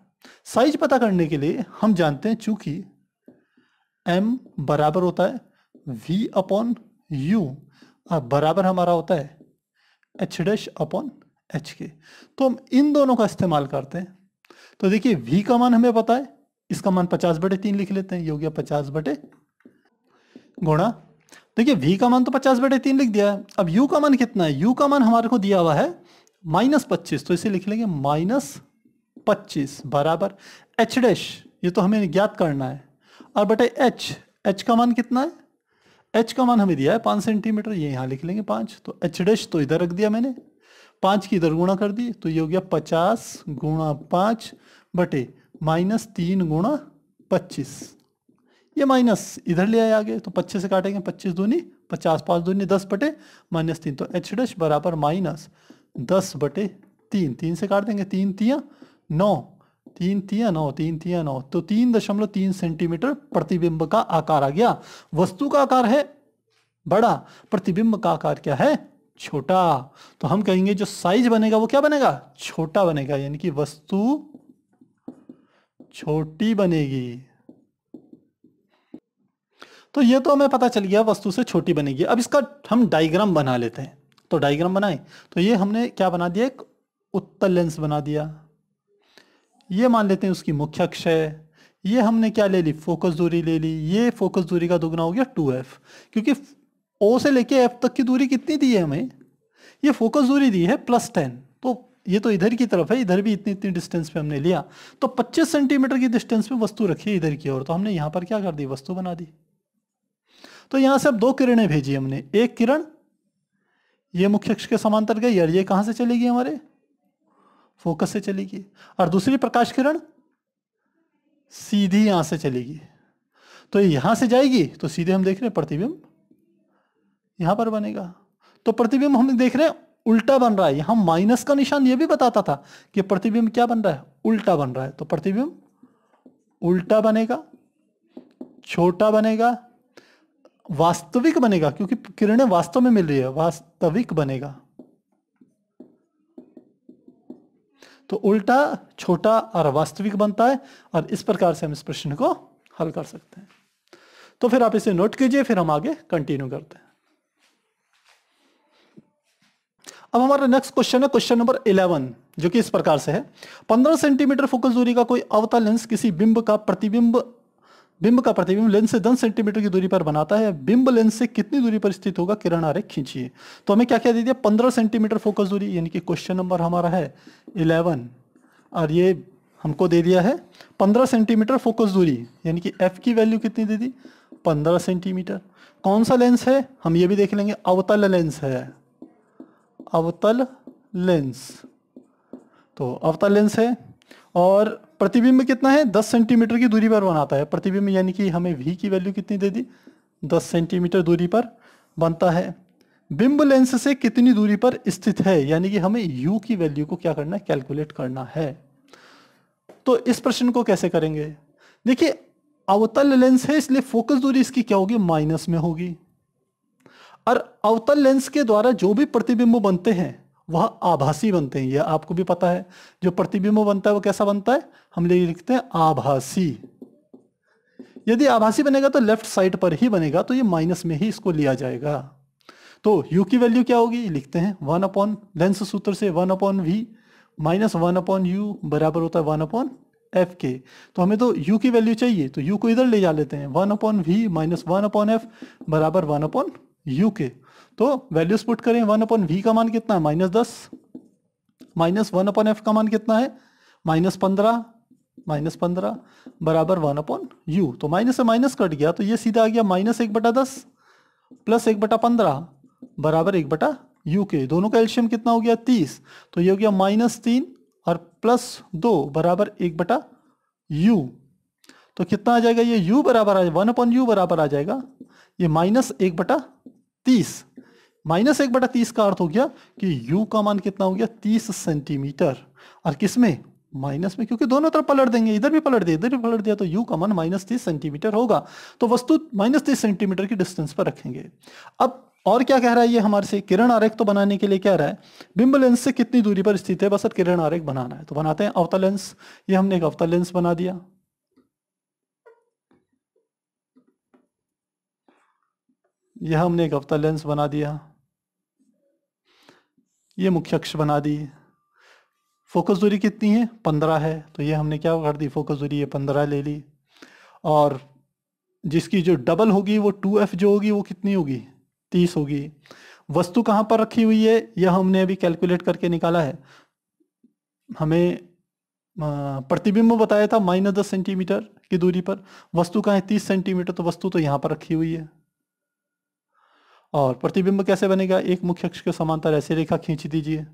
साइज पता करने के लिए हम जानते हैं चूंकि एम बराबर होता है वी अपॉन यू बराबर हमारा होता है एच डैश अपॉन एच के तो हम इन दोनों का इस्तेमाल करते हैं तो देखिए वी का मान हमें पता है इसका मान पचास बटे तीन लिख लेते हैं ये हो गया पचास बटे गुणा देखिए वी का मान तो पचास बटे तीन लिख दिया है अब यू का मान कितना है यू का मान हमारे को दिया हुआ है माइनस पच्चीस तो इसे लिख लेंगे माइनस पच्चीस बराबर एच डैश ये तो हमें ज्ञात करना है और बटे एच एच का मान कितना है एच का मान हमें दिया है पाँच सेंटीमीटर ये यहाँ लिख लेंगे पाँच तो एच डैश तो इधर रख दिया मैंने पाँच की इधर गुणा कर दी तो ये हो गया पचास गुणा पाँच बटे माइनस तीन गुणा पच्चीस ये माइनस इधर ले आए आगे तो पच्चीस से काटेंगे पच्चीस दूनी पचास पाँच दूनी दस बटे माइनस तीन तो एच डश बराबर माइनस दस बटे तीन तीन से काट देंगे तीन तिया नौ तीन तिया नौ तीन तिया नौ तो तीन दशमलव तीन सेंटीमीटर प्रतिबिंब का आकार आ गया वस्तु का आकार है बड़ा प्रतिबिंब का आकार क्या है छोटा तो हम कहेंगे जो साइज बनेगा वो क्या बनेगा छोटा बनेगा यानी कि वस्तु छोटी बनेगी तो ये तो हमें पता चल गया वस्तु से छोटी बनेगी अब इसका हम डायग्राम बना लेते हैं तो डायग्राम बनाए तो ये हमने क्या बना दिया एक उत्तल लेंस बना दिया ये मान लेते हैं उसकी मुख्य अक्ष है ये हमने क्या ले ली फोकस दूरी ले ली ये फोकस दूरी का दुगना हो गया टू एफ क्योंकि ओ से लेके एफ तक की दूरी कितनी दी है हमें ये फोकस दूरी दी है प्लस टेन तो ये तो इधर की तरफ है इधर भी इतनी इतनी डिस्टेंस पे हमने लिया तो 25 सेंटीमीटर की डिस्टेंस पे वस्तु रखी है इधर की ओर तो हमने यहां पर क्या कर दी वस्तु बना दी तो यहां से अब दो किरणें भेजी हमने एक किरण ये मुख्य अक्ष के समांतर गई और ये कहां से चलेगी हमारे फोकस से चलेगी और दूसरी प्रकाश किरण सीधी यहां से चलेगी तो यहां से जाएगी तो सीधे हम देख रहे हैं प्रतिबिंब यहां पर बनेगा तो प्रतिबिंब हम देख रहे हैं उल्टा बन रहा है यहां माइनस का निशान यह भी बताता था कि प्रतिबिंब क्या बन रहा है उल्टा बन रहा है तो प्रतिबिंब उल्टा बनेगा छोटा बनेगा वास्तविक बनेगा क्योंकि किरणें वास्तव में मिल रही है वास्तविक बनेगा तो उल्टा छोटा और वास्तविक बनता है और इस प्रकार से हम इस प्रश्न को हल कर सकते हैं तो फिर आप इसे नोट कीजिए फिर हम आगे कंटिन्यू करते हैं अब हमारा नेक्स्ट क्वेश्चन है क्वेश्चन नंबर इलेवन जो कि इस प्रकार से है पंद्रह सेंटीमीटर फोकस दूरी का कोई अवतल लेंस किसी बिंब का प्रतिबिंब बिंब का प्रतिबिंब लेंस से दस सेंटीमीटर की दूरी पर बनाता है बिंब लेंस से कितनी दूरी पर स्थित होगा किरण आर खींचिए तो हमें क्या क्या दे दिया पंद्रह सेंटीमीटर फोकस दूरी यानी कि क्वेश्चन नंबर हमारा है इलेवन और ये हमको दे दिया है पंद्रह सेंटीमीटर फोकस दूरी यानी कि एफ की वैल्यू कितनी दे दी पंद्रह सेंटीमीटर कौन सा लेंस है हम ये भी देख लेंगे अवतल लेंस है अवतल लेंस तो अवतल लेंस है और प्रतिबिंब कितना है 10 सेंटीमीटर की दूरी पर बनाता है प्रतिबिंब यानी कि हमें वी की वैल्यू कितनी दे दी 10 सेंटीमीटर दूरी पर बनता है बिंब लेंस से कितनी दूरी पर स्थित है यानी कि हमें यू की वैल्यू को क्या करना है कैलकुलेट करना है तो इस प्रश्न को कैसे करेंगे देखिए अवतल लेंस है इसलिए फोकस दूरी इसकी क्या होगी माइनस में होगी और अवतल लेंस के द्वारा जो भी प्रतिबिंब बनते हैं वह आभासी बनते हैं यह आपको भी पता है जो प्रतिबिंब बनता है वह कैसा बनता है हम लिखते हैं आभासी यदि आभासी बनेगा तो लेफ्ट साइड पर ही बनेगा तो ये माइनस में ही इसको लिया जाएगा तो यू की वैल्यू क्या होगी लिखते हैं वन अपॉन लेंस सूत्र से one upon we minus one upon you बराबर होता है वन अपॉन एफ के तो हमें तो यू की वैल्यू चाहिए तो यू को इधर ले जा लेते हैं one upon we minus one upon f बराबर वन अपॉन यू के तो वैल्यूज पुट करें वन अपन वी का मान कितना है माइनस दस माइनस वन अपन एफ का मान कितना है माइनस पंद्रह माइनस पंद्रह बराबर वन अपन यू तो माइनस से माइनस कट गया तो ये सीधा आ गया माइनस एक बटा दस प्लस एक बटा पंद्रह बराबर एक बटा यू के दोनों का एल्शियम कितना हो गया तीस तो ये हो गया माइनस तीन और प्लस दो बराबर एक बटा यू तो कितना आ जाएगा ये यू बराबर आ जाएगा वन अपन यू बराबर आ जाएगा ये माइनस एक बटा तीस माइनस एक बटा तीस का अर्थ हो गया कि यू का मान कितना हो गया तीस सेंटीमीटर और किसमें माइनस में क्योंकि दोनों तरफ पलट देंगे इधर भी पलट दिया इधर भी पलट दिया तो यू का मान माइनस तीस सेंटीमीटर होगा तो वस्तु माइनस तीस सेंटीमीटर की डिस्टेंस पर रखेंगे अब और क्या कह रहा है ये हमारे से किरण आरेख तो बनाने के लिए कह रहा है बिंब लेंस से कितनी दूरी पर स्थित है बस किरण आरेख बनाना है तो बनाते हैं अवता लेंस ये हमने एक अवता लेंस बना दिया यह हमने एक हफ्ता लेंस बना दिया ये मुख्य अक्ष बना दी फोकस दूरी कितनी है पंद्रह है तो ये हमने क्या कर दी फोकस दूरी ये पंद्रह ले ली और जिसकी जो डबल होगी वो टू एफ जो होगी वो कितनी होगी तीस होगी वस्तु कहाँ पर रखी हुई है यह हमने अभी कैलकुलेट करके निकाला है हमें प्रतिबिंब बताया था माइनस दस सेंटीमीटर की दूरी पर वस्तु कहाँ है तीस सेंटीमीटर तो वस्तु तो यहाँ पर रखी हुई है और प्रतिबिंब कैसे बनेगा एक मुख्य अक्ष के समांतर ऐसी रेखा खींच दीजिए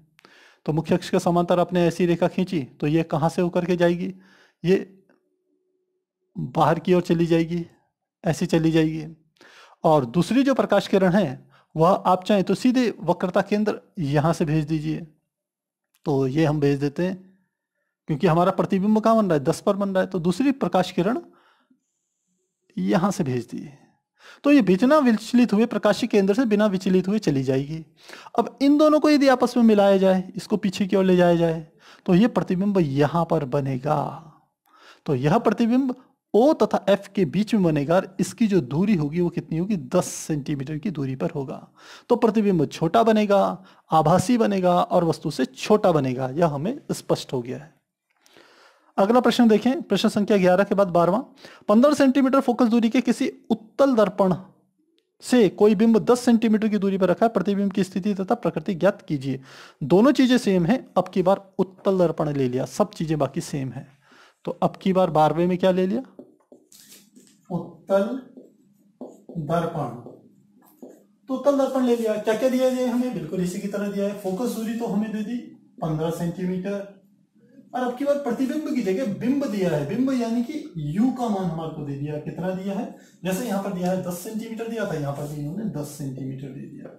तो मुख्य अक्ष के समांतर आपने ऐसी रेखा खींची तो ये कहाँ से होकर के जाएगी ये बाहर की ओर चली जाएगी ऐसी चली जाएगी और दूसरी जो प्रकाश किरण है वह आप चाहें तो सीधे वक्रता केंद्र यहाँ से भेज दीजिए तो ये हम भेज देते हैं क्योंकि हमारा प्रतिबिंब कहाँ बन रहा है दस पर बन रहा है तो दूसरी प्रकाश किरण यहाँ से भेज दीजिए तो ये बिना विचलित हुए प्रकाशी केंद्र से बिना विचलित हुए चली जाएगी अब इन दोनों को यदि आपस में मिलाया जाए इसको पीछे की ओर ले जाया जाए तो ये प्रतिबिंब यहां पर बनेगा तो यह प्रतिबिंब ओ तथा एफ के बीच में बनेगा और इसकी जो दूरी होगी वो कितनी होगी 10 सेंटीमीटर की दूरी पर होगा तो प्रतिबिंब छोटा बनेगा आभासी बनेगा और वस्तु से छोटा बनेगा यह हमें स्पष्ट हो गया है अगला प्रश्न देखें प्रश्न संख्या ग्यारह के बाद बारवा पंद्रह सेंटीमीटर फोकस दूरी के किसी उत्तल दर्पण से कोई बिंब 10 सेंटीमीटर की दूरी पर रखा है प्रतिबिंब की स्थिति तथा प्रकृति ज्ञात कीजिए दोनों चीजें सेम है अब की बार उत्तल दर्पण ले लिया सब चीजें बाकी सेम है तो अब की बार बारहवें में क्या ले लिया उत्तल दर्पण तो उत्तल दर्पण ले लिया क्या क्या दिया हमें बिल्कुल इसी की तरह दिया है फोकस दूरी तो हमें दे दी पंद्रह सेंटीमीटर और अब की बार प्रतिबिंब की जगह बिंब दिया है बिंब यानी कि यू का मान हमारे को दे दिया कितना दिया है जैसे यहां पर दिया है दस सेंटीमीटर दिया था यहां पर भी इन्होंने दस सेंटीमीटर दे दिया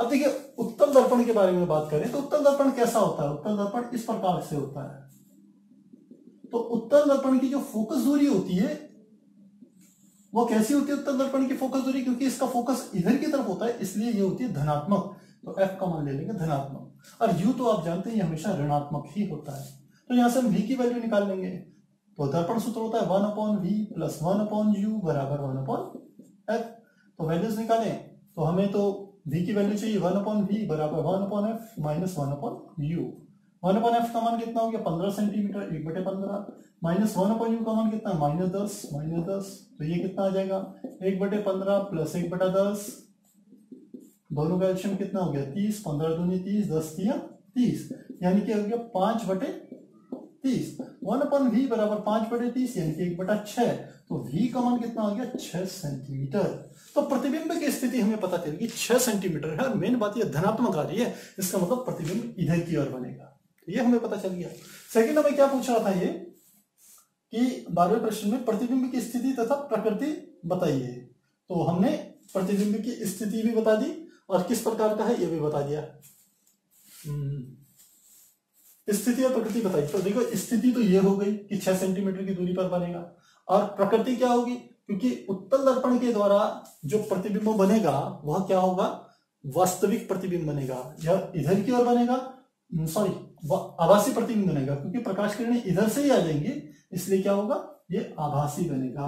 अब देखिए उत्तल दर्पण के बारे में बात करें तो उत्तल दर्पण कैसा होता है उत्तल दर्पण इस प्रकार से होता है तो उत्तल दर्पण की जो फोकस दूरी होती है वो कैसी होती है उत्तल दर्पण की फोकस दूरी क्योंकि इसका फोकस इधर की तरफ होता है इसलिए ये होती है धनात्मक तो एफ का मान ले लेंगे धनात्मक और यू तो आप जानते हैं हमेशा ऋणात्मक ही होता है तो यहां से हम वी की वैल्यू निकाल लेंगे तो दर्पण सूत्र होता है one upon v plus one upon you बराबर वन अपॉन एफ तो वैल्यूज निकालें तो हमें तो वी की वैल्यू चाहिए वन अपॉन वी बराबर one upon f minus one upon u one upon f का मान कितना हो गया पंद्रह सेंटीमीटर एक बटे पंद्रह माइनस वन अपॉन यू का मान कितना माइनस दस माइनस दस तो ये कितना आ जाएगा एक बटे पंद्रह प्लस एक बटा दस दोनों का एल्शियम कितना हो गया तीस पंद्रह दूनी तीस दस तीन तीस यानी कि हो गया पांच बटे तीस वन अपन वी बराबर पांच बटे तीस यानी कि एक बटा छह तो वी मान कितना हो गया छह सेंटीमीटर तो प्रतिबिंब की स्थिति हमें पता चलेगी छह सेंटीमीटर है मेन बात यह धनात्मक आ रही है इसका मतलब प्रतिबिंब इधर की ओर बनेगा ये हमें पता चल गया सेकंड हमें क्या पूछ रहा था ये कि बारहवें प्रश्न में प्रतिबिंब की स्थिति तथा प्रकृति बताइए तो हमने प्रतिबिंब की स्थिति भी बता दी और किस प्रकार का है ये भी बता दिया हम्म। स्थिति और प्रकृति बताई तो देखो स्थिति तो ये हो गई कि छह सेंटीमीटर की दूरी पर बनेगा और प्रकृति क्या होगी क्योंकि उत्तल दर्पण के द्वारा जो प्रतिबिंब बनेगा वह क्या होगा वास्तविक प्रतिबिंब बनेगा यह इधर की ओर बनेगा सॉरी हम्म, आभासी प्रतिबिंब बनेगा क्योंकि प्रकाश किरणें इधर से ही आ जाएंगे इसलिए क्या होगा ये आभासी बनेगा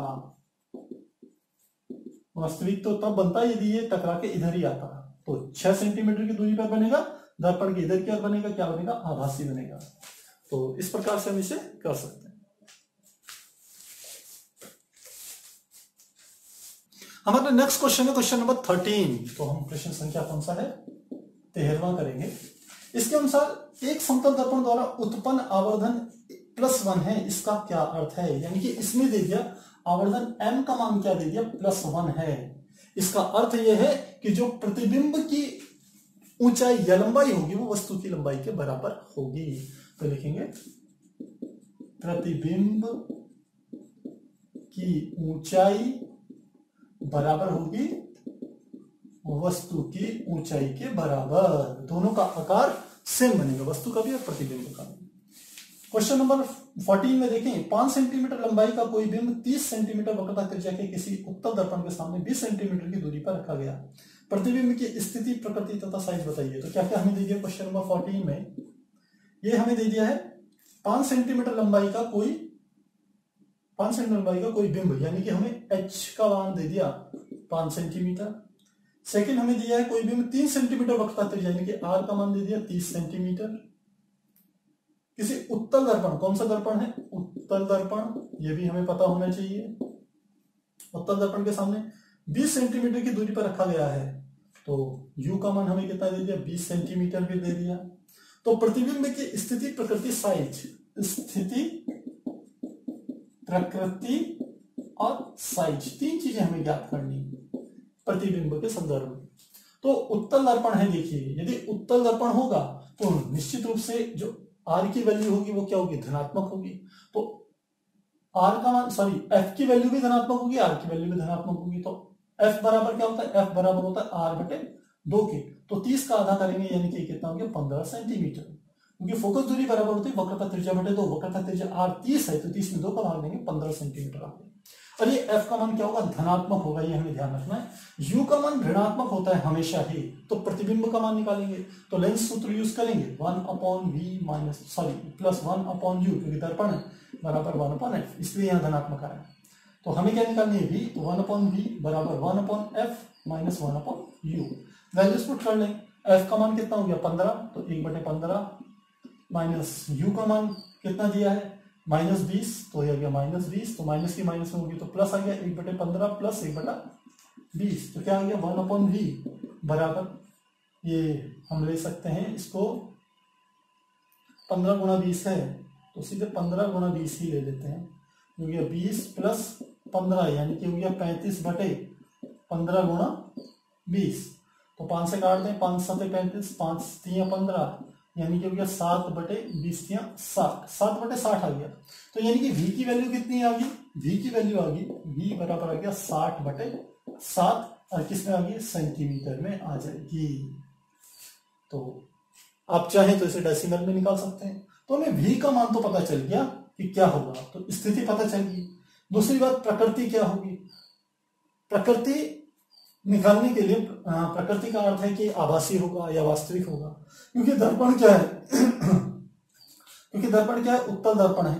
वास्तविक तो तब बनता यदि ये टकरा के इधर ही आता तो छह सेंटीमीटर की दूरी पर बनेगा दर्पण के इधर की ओर बनेगा क्या बनेगा आभासी बनेगा तो इस प्रकार से हम इसे कर सकते हैं हमारा नेक्स्ट क्वेश्चन है क्वेश्चन नंबर थर्टीन तो हम प्रश्न संख्या कौन सा है तेहरवा करेंगे इसके अनुसार एक समतल दर्पण द्वारा उत्पन्न आवर्धन प्लस वन है इसका क्या अर्थ है यानी कि इसमें दे दिया आवर्धन एम का मान क्या दे दिया प्लस वन है इसका अर्थ यह है कि जो प्रतिबिंब की ऊंचाई या लंबाई होगी वो वस्तु की लंबाई के बराबर होगी तो लिखेंगे प्रतिबिंब की ऊंचाई बराबर होगी वस्तु की ऊंचाई के बराबर दोनों का आकार सेम बनेगा वस्तु का भी और प्रतिबिंब का भी क्वेश्चन नंबर फोर्टीन में देखें पांच सेंटीमीटर लंबाई का कोई बिंब तीस सेंटीमीटर वक्रता त्रिज्या के किसी उत्तर दर्पण के सामने बीस सेंटीमीटर की दूरी पर रखा गया प्रतिबिंब की स्थिति प्रकृति तथा साइज बताइए तो क्या क्या हमें दीजिए क्वेश्चन नंबर फोर्टीन में ये हमें दे दिया है पांच सेंटीमीटर लंबाई का कोई पांच सेंटीमीटर लंबाई का कोई बिंब यानी कि हमें एच का वान दे दिया पांच सेंटीमीटर सेकेंड हमें दिया है कोई बिंब तीन सेंटीमीटर वक्रता त्रिज्या यानी कि आर का मान दे दिया तीस सेंटीमीटर किसी उत्तल दर्पण कौन सा दर्पण है उत्तल दर्पण यह भी हमें पता होना चाहिए उत्तल दर्पण के सामने 20 सेंटीमीटर की दूरी पर रखा गया है तो u का मान हमें कितना दे दिया 20 सेंटीमीटर भी दे दिया तो प्रतिबिंब की स्थिति प्रकृति साइज स्थिति प्रकृति और साइज तीन चीजें हमें ज्ञात करनी प्रतिबिंब के संदर्भ में तो उत्तल दर्पण है देखिए यदि उत्तल दर्पण होगा तो निश्चित रूप से जो आर की वैल्यू होगी वो क्या होगी धनात्मक होगी तो आर का मान सॉरी एफ की वैल्यू भी धनात्मक होगी आर की वैल्यू भी धनात्मक होगी तो एफ बराबर क्या होता है एफ बराबर होता है आर बटे दो के तो तीस का आधा करेंगे यानी कि कितना हो गया पंद्रह सेंटीमीटर क्योंकि फोकस दूरी बराबर होती है वक्र का त्रिज्या बटे दो वक्र का त्रिज्या आर तीस है तो तीस में दो का भाग देंगे पंद्रह सेंटीमीटर आ गया और ये एफ का मन क्या होगा धनात्मक होगा ये हमें ध्यान रखना है यू का मन ऋणात्मक होता है हमेशा ही तो प्रतिबिंब का मान निकालेंगे तो लेंस सूत्र यूज करेंगे one upon we minus sorry plus one upon u क्योंकि दर्पण है बराबर वन अपॉन एफ इसलिए यहाँ धनात्मक आया तो हमें क्या निकालनी है वी तो वन अपॉन वी बराबर one upon f minus one upon u values put कर लें एफ का मान कितना हो गया पंद्रह तो एक बटे पंद्रह माइनस यू का मान कितना दिया है माइनस बीस तो ये आ गया माइनस बीस तो माइनस की माइनस में होगी तो प्लस आ गया एक बटे पंद्रह प्लस एक बटा बीस तो क्या आ गया वन अपॉन वी बराबर ये हम ले सकते हैं इसको पंद्रह गुना बीस है तो सीधे पंद्रह गुना बीस ही ले लेते हैं हो गया बीस प्लस पंद्रह यानी कि हो गया पैंतीस बटे पंद्रह गुणा बीस तो पाँच से काट दें पाँच सत्य पैंतीस पाँच तीन पंद्रह यानी कि हो गया सात बटे बीस या साठ सात बटे साठ आ गया तो यानी कि वी की वैल्यू कितनी आ गई वी की वैल्यू आ गई वी बराबर आ गया साठ बटे सात और किसमें आ गई सेंटीमीटर में आ जाएगी तो आप चाहें तो इसे डेसिमल में निकाल सकते हैं तो हमें वी का मान तो पता चल गया कि क्या होगा तो स्थिति पता चल गई दूसरी बात प्रकृति क्या होगी प्रकृति निकालने के लिए प्रकृति का अर्थ है कि आभासी होगा या वास्तविक होगा क्योंकि दर्पण क्या है [clears throat] क्योंकि दर्पण क्या है उत्तल दर्पण है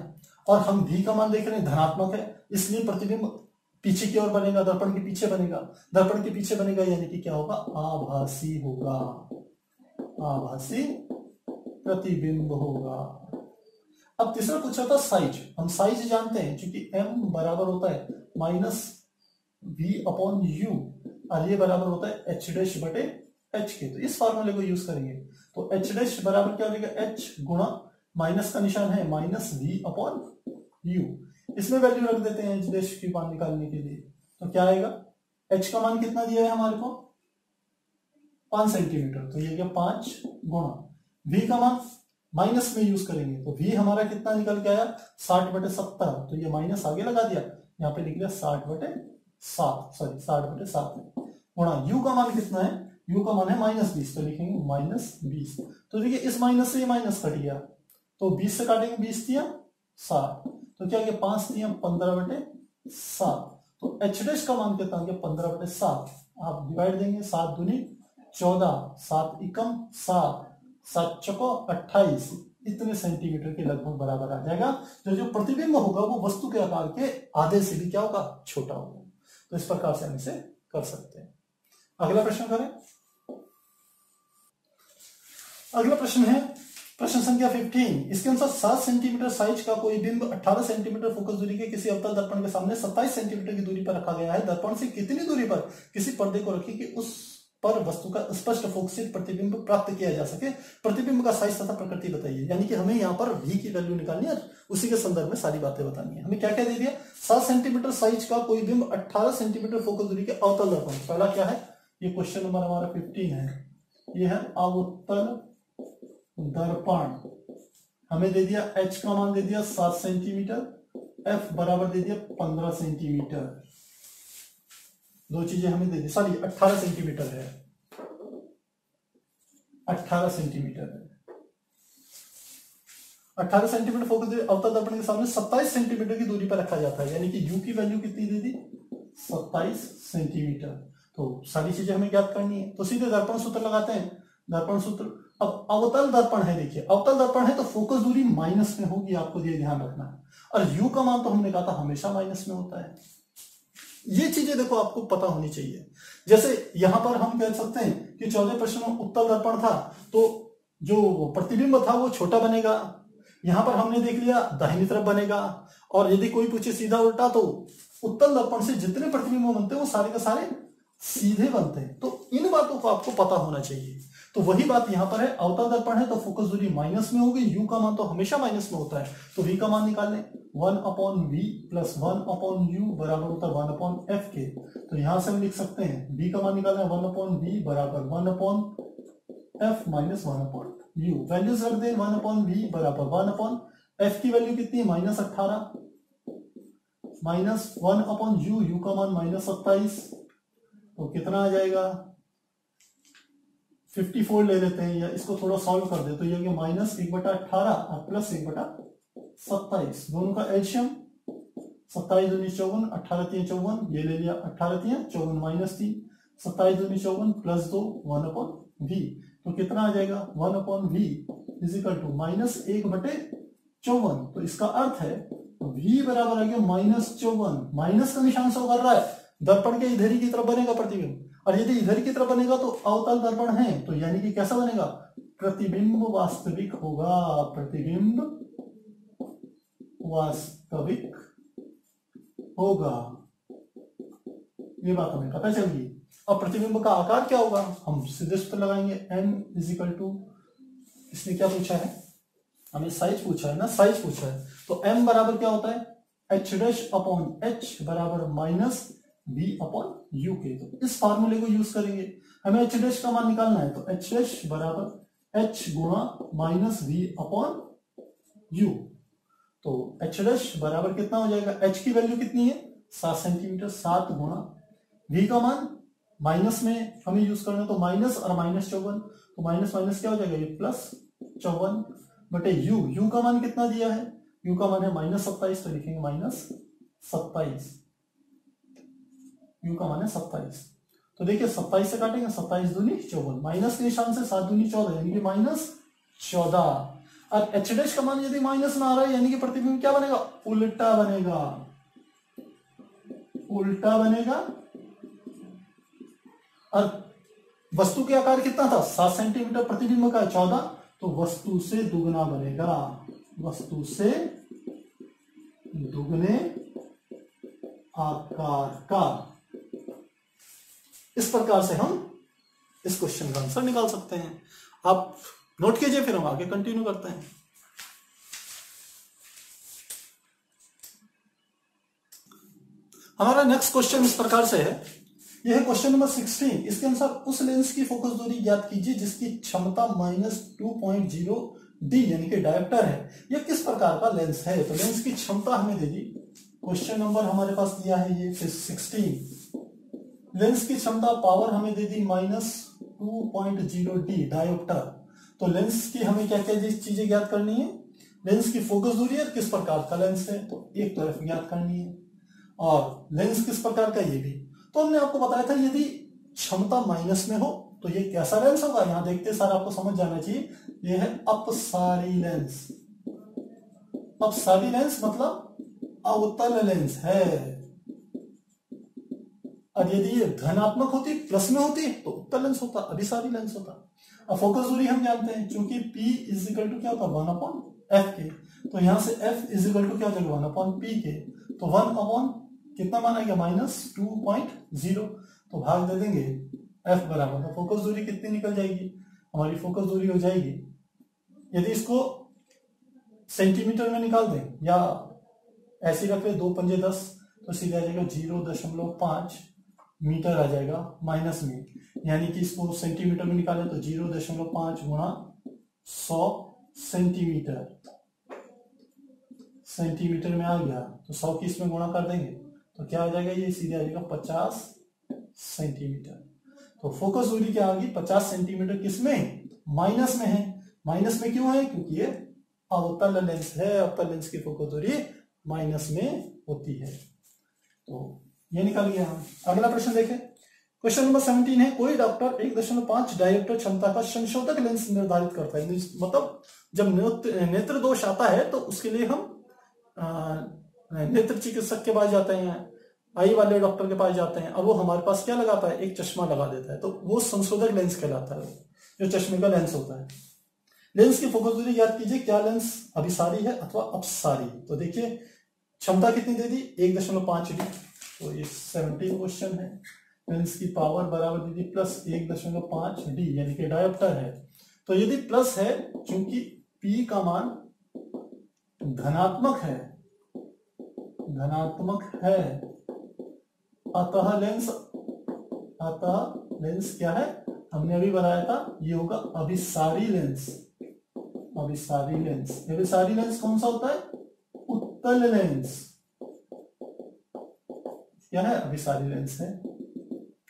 और हम भी का मान देख रहे हैं धनात्मक है इसलिए प्रतिबिंब पीछे की ओर बनेगा दर्पण के पीछे बनेगा दर्पण के पीछे बनेगा यानी कि क्या होगा आभासी होगा आभासी प्रतिबिंब होगा अब तीसरा पूछा था साइज हम साइज जानते हैं क्योंकि m बराबर होता है माइनस v अपॉन यू और ये बराबर होता है एच डैश बटे एच के तो इस फॉर्मूले को यूज करेंगे तो एच डैश बराबर क्या हो जाएगा एच गुणा माइनस का निशान है माइनस वी अपॉन यू इसमें वैल्यू रख देते हैं एच डैश की मान निकालने के लिए तो क्या आएगा एच का मान कितना दिया है हमारे को पांच सेंटीमीटर तो ये क्या पांच गुणा वी का मान माइनस में यूज करेंगे तो वी हमारा कितना निकल के आया साठ बटे सत्तर तो ये माइनस आगे लगा दिया यहाँ पे निकल गया साठ बटे सात सॉरी साठ बटे सात गुणा यू का मान कितना है यू का मान है माइनस बीस तो लिखेंगे माइनस बीस तो देखिए इस माइनस से ये माइनस कट गया तो बीस से काटेंगे बीस दिया सात तो क्या पांच दिया पंद्रह बटे सात तो एच डेस का मान कितना गया पंद्रह बटे सात आप डिवाइड देंगे सात दूनी चौदह सात इकम सात सात चको अट्ठाईस इतने सेंटीमीटर के लगभग बराबर आ जाएगा जो जो प्रतिबिंब होगा वो वस्तु के आकार के आधे से भी क्या होगा छोटा होगा तो इस से हम इसे कर सकते हैं अगला प्रश्न करें अगला प्रश्न है प्रश्न संख्या 15 इसके अनुसार 7 सेंटीमीटर साइज का कोई बिंब 18 सेंटीमीटर फोकस दूरी के किसी अवतल दर्पण के सामने 27 सेंटीमीटर की दूरी पर रखा गया है दर्पण से कितनी दूरी पर किसी पर्दे को रखिए कि उस पर वस्तु का स्पष्ट फोकसित प्रतिबिंब प्राप्त किया जा सके प्रतिबिंब का साइज तथा प्रकृति बताइए यानी कि हमें यहाँ पर वी की वैल्यू निकालनी है उसी के संदर्भ में सारी बातें बतानी है हमें क्या क्या दे दिया सात सेंटीमीटर साइज का कोई बिंब अट्ठारह सेंटीमीटर फोकस दूरी के अवतल दर्पण पहला क्या है ये क्वेश्चन नंबर हमारा फिफ्टीन है ये है अवतल दर्पण हमें दे दिया एच का मान दे दिया सात सेंटीमीटर एफ बराबर दे दिया पंद्रह सेंटीमीटर दो चीजें हमें दे दी सॉरी अट्ठारह सेंटीमीटर है अट्ठारह सेंटीमीटर है अट्ठारह सेंटीमीटर फोकस अवता दर्पण के सामने सत्ताईस सेंटीमीटर की दूरी पर रखा जाता है यानी कि यू की वैल्यू कितनी दे दी सत्ताईस सेंटीमीटर तो सारी चीजें हमें ज्ञात करनी है तो सीधे दर्पण सूत्र लगाते हैं दर्पण सूत्र अब अवतल दर्पण है देखिए अवतल दर्पण है तो फोकस दूरी माइनस में होगी आपको ये ध्यान रखना है और यू का मान तो हमने कहा था हमेशा माइनस में होता है ये चीजें देखो आपको पता होनी चाहिए जैसे यहां पर हम कह सकते हैं कि चौदह प्रश्न में दर्पण था तो जो प्रतिबिंब था वो छोटा बनेगा यहां पर हमने देख लिया दाहिनी तरफ बनेगा और यदि कोई पूछे सीधा उल्टा तो उत्तल दर्पण से जितने प्रतिबिंब बनते हैं वो सारे के सारे सीधे बनते हैं तो इन बातों को आपको पता होना चाहिए तो वही बात यहां पर है अवता दर्पण है तो फोकस दूरी माइनस में होगी यू का मान तो हमेशा माइनस में होता है तो वी का मान निकाल लें one upon v plus one upon you बराबर होता है वन अपॉन एफ के तो यहां से हम लिख सकते हैं वी का मान निकालना है वन अपॉन वी बराबर one upon f minus one upon u values रख दें वन अपॉन वी बराबर वन अपॉन एफ की वैल्यू कितनी है माइनस अट्ठारह minus one upon u u का मान माइनस सत्ताईस तो कितना आ जाएगा 54 ले लेते हैं या इसको थोड़ा सॉल्व कर दे तो ये माइनस एक बटा अठारह और प्लस एक बटा सत्ताईस दोनों का एल्शियम सत्ताईस दूनी चौवन अठारह तीन चौवन ये ले लिया अठारह तीन चौवन माइनस तीन सत्ताईस दूनी चौवन प्लस दो वन अपॉन वी तो कितना आ जाएगा one upon v equal to minus एक बटे चौवन तो इसका अर्थ है वी बराबर आ गया माइनस चौवन माइनस का निशान सो कर रहा है दर्पण के इधर ही की तरफ बनेगा प्रतिबिंब और यदि इधर की तरफ बनेगा तो अवतल दर्पण है तो यानी कि कैसा बनेगा प्रतिबिंब वास्तविक होगा प्रतिबिंब वास्तविक होगा ये बात हमें पता चलिए अब प्रतिबिंब का आकार क्या होगा हम सीधे पर लगाएंगे एन इज इक्वल टू इसने क्या पूछा है हमें साइज पूछा है ना साइज पूछा है तो एम बराबर क्या होता है एच डैश अपॉन एच बराबर माइनस बी अपॉन यू के तो इस फॉर्मूले को यूज करेंगे हमें एच डैश का मान निकालना है तो एच डैश बराबर एच गुणा माइनस वी अपॉन यू तो एच डैश बराबर कितना हो जाएगा एच की वैल्यू कितनी है सात सेंटीमीटर सात गुणा वी का मान माइनस में हमें यूज करना है तो माइनस और माइनस चौवन तो माइनस माइनस क्या हो जाएगा ये प्लस चौवन बटे यू यू का मान कितना दिया है यू का मान है माइनस सत्ताईस तो लिखेंगे माइनस सत्ताईस यू का मान है सत्ताईस तो देखिए सत्ताईस से काटेंगे सत्ताईस दूनी चौवन माइनस के निशान से सात दूनी चौदह यानी कि माइनस चौदह अब एच डैश का मान यदि माइनस में आ रहा है यानी कि प्रतिबिंब क्या बनेगा उल्टा बनेगा उल्टा बनेगा और वस्तु के आकार कितना था सात सेंटीमीटर प्रतिबिंब का चौदह तो वस्तु से दुगना बनेगा वस्तु से दुगने आकार का इस प्रकार से हम इस क्वेश्चन का आंसर निकाल सकते हैं आप नोट कीजिए फिर हम आगे कंटिन्यू करते हैं हमारा नेक्स्ट क्वेश्चन इस प्रकार से है यह है क्वेश्चन नंबर सिक्सटीन इसके अनुसार उस लेंस की फोकस दूरी ज्ञात कीजिए जिसकी क्षमता minus two point zero D यानी कि डायप्टर है यह किस प्रकार का लेंस है तो लेंस की क्षमता हमें देगी क्वेश्चन नंबर हमारे पास दिया है ये सिक्सटीन लेंस की क्षमता पावर हमें दे दी minus two point zero D dioptre तो लेंस की हमें क्या क्या चीजें ज्ञात करनी है लेंस की फोकस दूरी है किस प्रकार का लेंस है तो एक तो एफ ज्ञात करनी है और लेंस किस प्रकार का ये भी तो हमने आपको बताया था यदि क्षमता माइनस में हो तो ये कैसा लेंस होगा यहां देखते सर आपको समझ जाना चाहिए ये है अपसारी लेंस अपसारी लेंस मतलब अवतल लेंस है और यदि ये धनात्मक होती प्लस में होती तो उत्तर लेंस होता अभिसारी लेंस होता अब फोकस दूरी हम जानते हैं क्योंकि P इज इक्वल टू क्या होता वन अपॉन एफ के तो यहां से F इज इक्वल टू क्या हो जाएगा वन अपॉन पी के तो वन अपॉन कितना माना गया माइनस टू पॉइंट जीरो तो भाग दे देंगे F बराबर तो फोकस दूरी कितनी निकल जाएगी हमारी फोकस दूरी हो जाएगी यदि इसको सेंटीमीटर में निकाल दें या ऐसी रख दो पंजे दस तो सीधे आ जाएगा जीरो दशमलव पांच मीटर आ जाएगा माइनस में यानी कि इसको सेंटीमीटर में निकाले तो जीरो दशमलव पांच गुणा सौ सेंटीमीटर सेंटीमीटर में आ गया तो सौ की इसमें गुणा कर देंगे तो क्या आ जाएगा ये सीधे आ जाएगा पचास सेंटीमीटर तो फोकस दूरी क्या होगी पचास सेंटीमीटर किसमें माइनस में है माइनस में क्यों है क्योंकि ये अवतल लेंस है अवतल लेंस की फोकस दूरी माइनस में होती है तो ये निकल गया हम अगला प्रश्न देखें क्वेश्चन नंबर सेवनटीन है कोई डॉक्टर एक दशमलव पांच डायरेक्टर क्षमता का संशोधक लेंस निर्धारित करता है मतलब जब नेत्र दोष आता है तो उसके लिए हम नेत्र चिकित्सक के पास जाते हैं आई वाले डॉक्टर के पास जाते हैं अब वो हमारे पास क्या लगाता है एक चश्मा लगा देता है तो वो संशोधक लेंस कहलाता है जो चश्मे का लेंस होता है लेंस की फोकस दूरी याद कीजिए क्या लेंस अभिसारी है अथवा अपसारी तो देखिए क्षमता कितनी दे दी एक दशमलव पांच डी तो ये सेवनटीन क्वेश्चन है इसकी पावर बराबर दीजिए प्लस एक दशमलव पांच डी यानी कि डायोप्टर है तो यदि प्लस है चूंकि पी का मान धनात्मक है धनात्मक है अतः लेंस अतः लेंस क्या है हमने अभी बनाया था ये होगा अभिसारी लेंस अभिसारी लेंस अभिसारी लेंस कौन सा होता है उत्तल लेंस क्या है अभी सारी रेंज है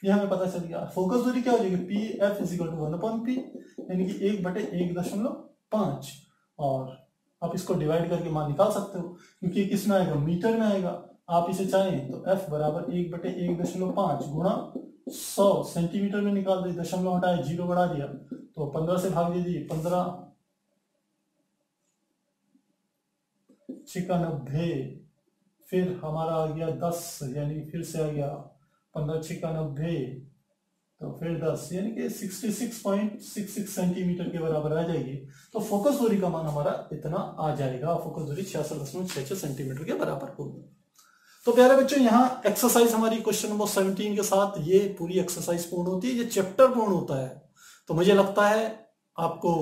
यह हमें पता चल गया फोकस दूरी क्या हो जाएगी P f is equal to one upon P यानी कि एक बटे एक दशमलव पांच और आप इसको डिवाइड करके मान निकाल सकते हो क्योंकि किस में आएगा मीटर में आएगा आप इसे चाहें तो एफ बराबर एक बटे एक दशमलव पांच गुणा सौ सेंटीमीटर में निकाल दे दशमलव हटाए जीरो बढ़ा दिया तो पंद्रह से भाग दीजिए पंद्रह छिकानबे फिर हमारा आ गया दस यानी फिर से आ गया पंद्रह छः का नब्बे तो फिर दस यानी कि sixty six point six six centimetre के बराबर आ जाएगी तो फोकस दूरी का मान हमारा इतना आ जाएगा फोकस दूरी छियासठ दशमलव छः छः सेंटीमीटर के बराबर होगी तो प्यारे बच्चों यहाँ एक्सरसाइज हमारी क्वेश्चन नंबर सेवनटीन के साथ ये पूरी एक्सरसाइज पूर्ण होती है ये चैप्टर पूर्ण होता है तो मुझे लगता है आपको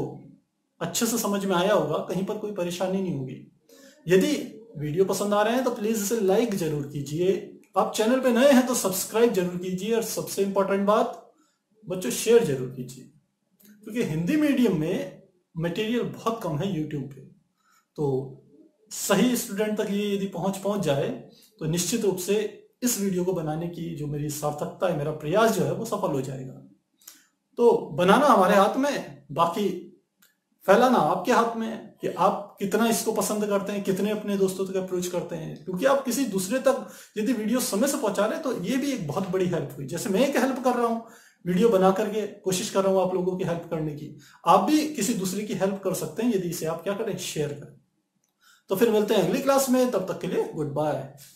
अच्छे से समझ में आया होगा कहीं पर कोई परेशानी नहीं होगी यदि वीडियो पसंद आ रहे हैं तो प्लीज इसे लाइक जरूर कीजिए आप चैनल पे नए हैं तो सब्सक्राइब जरूर कीजिए और सबसे इंपॉर्टेंट बात बच्चों शेयर जरूर कीजिए क्योंकि तो हिंदी मीडियम में मटेरियल बहुत कम है यूट्यूब पे तो सही स्टूडेंट तक ये यदि पहुंच पहुंच जाए तो निश्चित रूप से इस वीडियो को बनाने की जो मेरी सार्थकता है मेरा प्रयास जो है वो सफल हो जाएगा तो बनाना हमारे हाथ में बाकी फैलाना आपके हाथ में कि आप कितना इसको पसंद करते हैं कितने अपने दोस्तों तक अप्रोच करते हैं क्योंकि आप किसी दूसरे तक यदि वीडियो समय से पहुंचा रहे तो ये भी एक बहुत बड़ी हेल्प हुई जैसे मैं एक हेल्प कर रहा हूँ वीडियो बना करके कोशिश कर रहा हूँ आप लोगों की हेल्प करने की आप भी किसी दूसरे की हेल्प कर सकते हैं यदि इसे आप क्या करें शेयर करें तो फिर मिलते हैं अगली क्लास में तब तक के लिए गुड बाय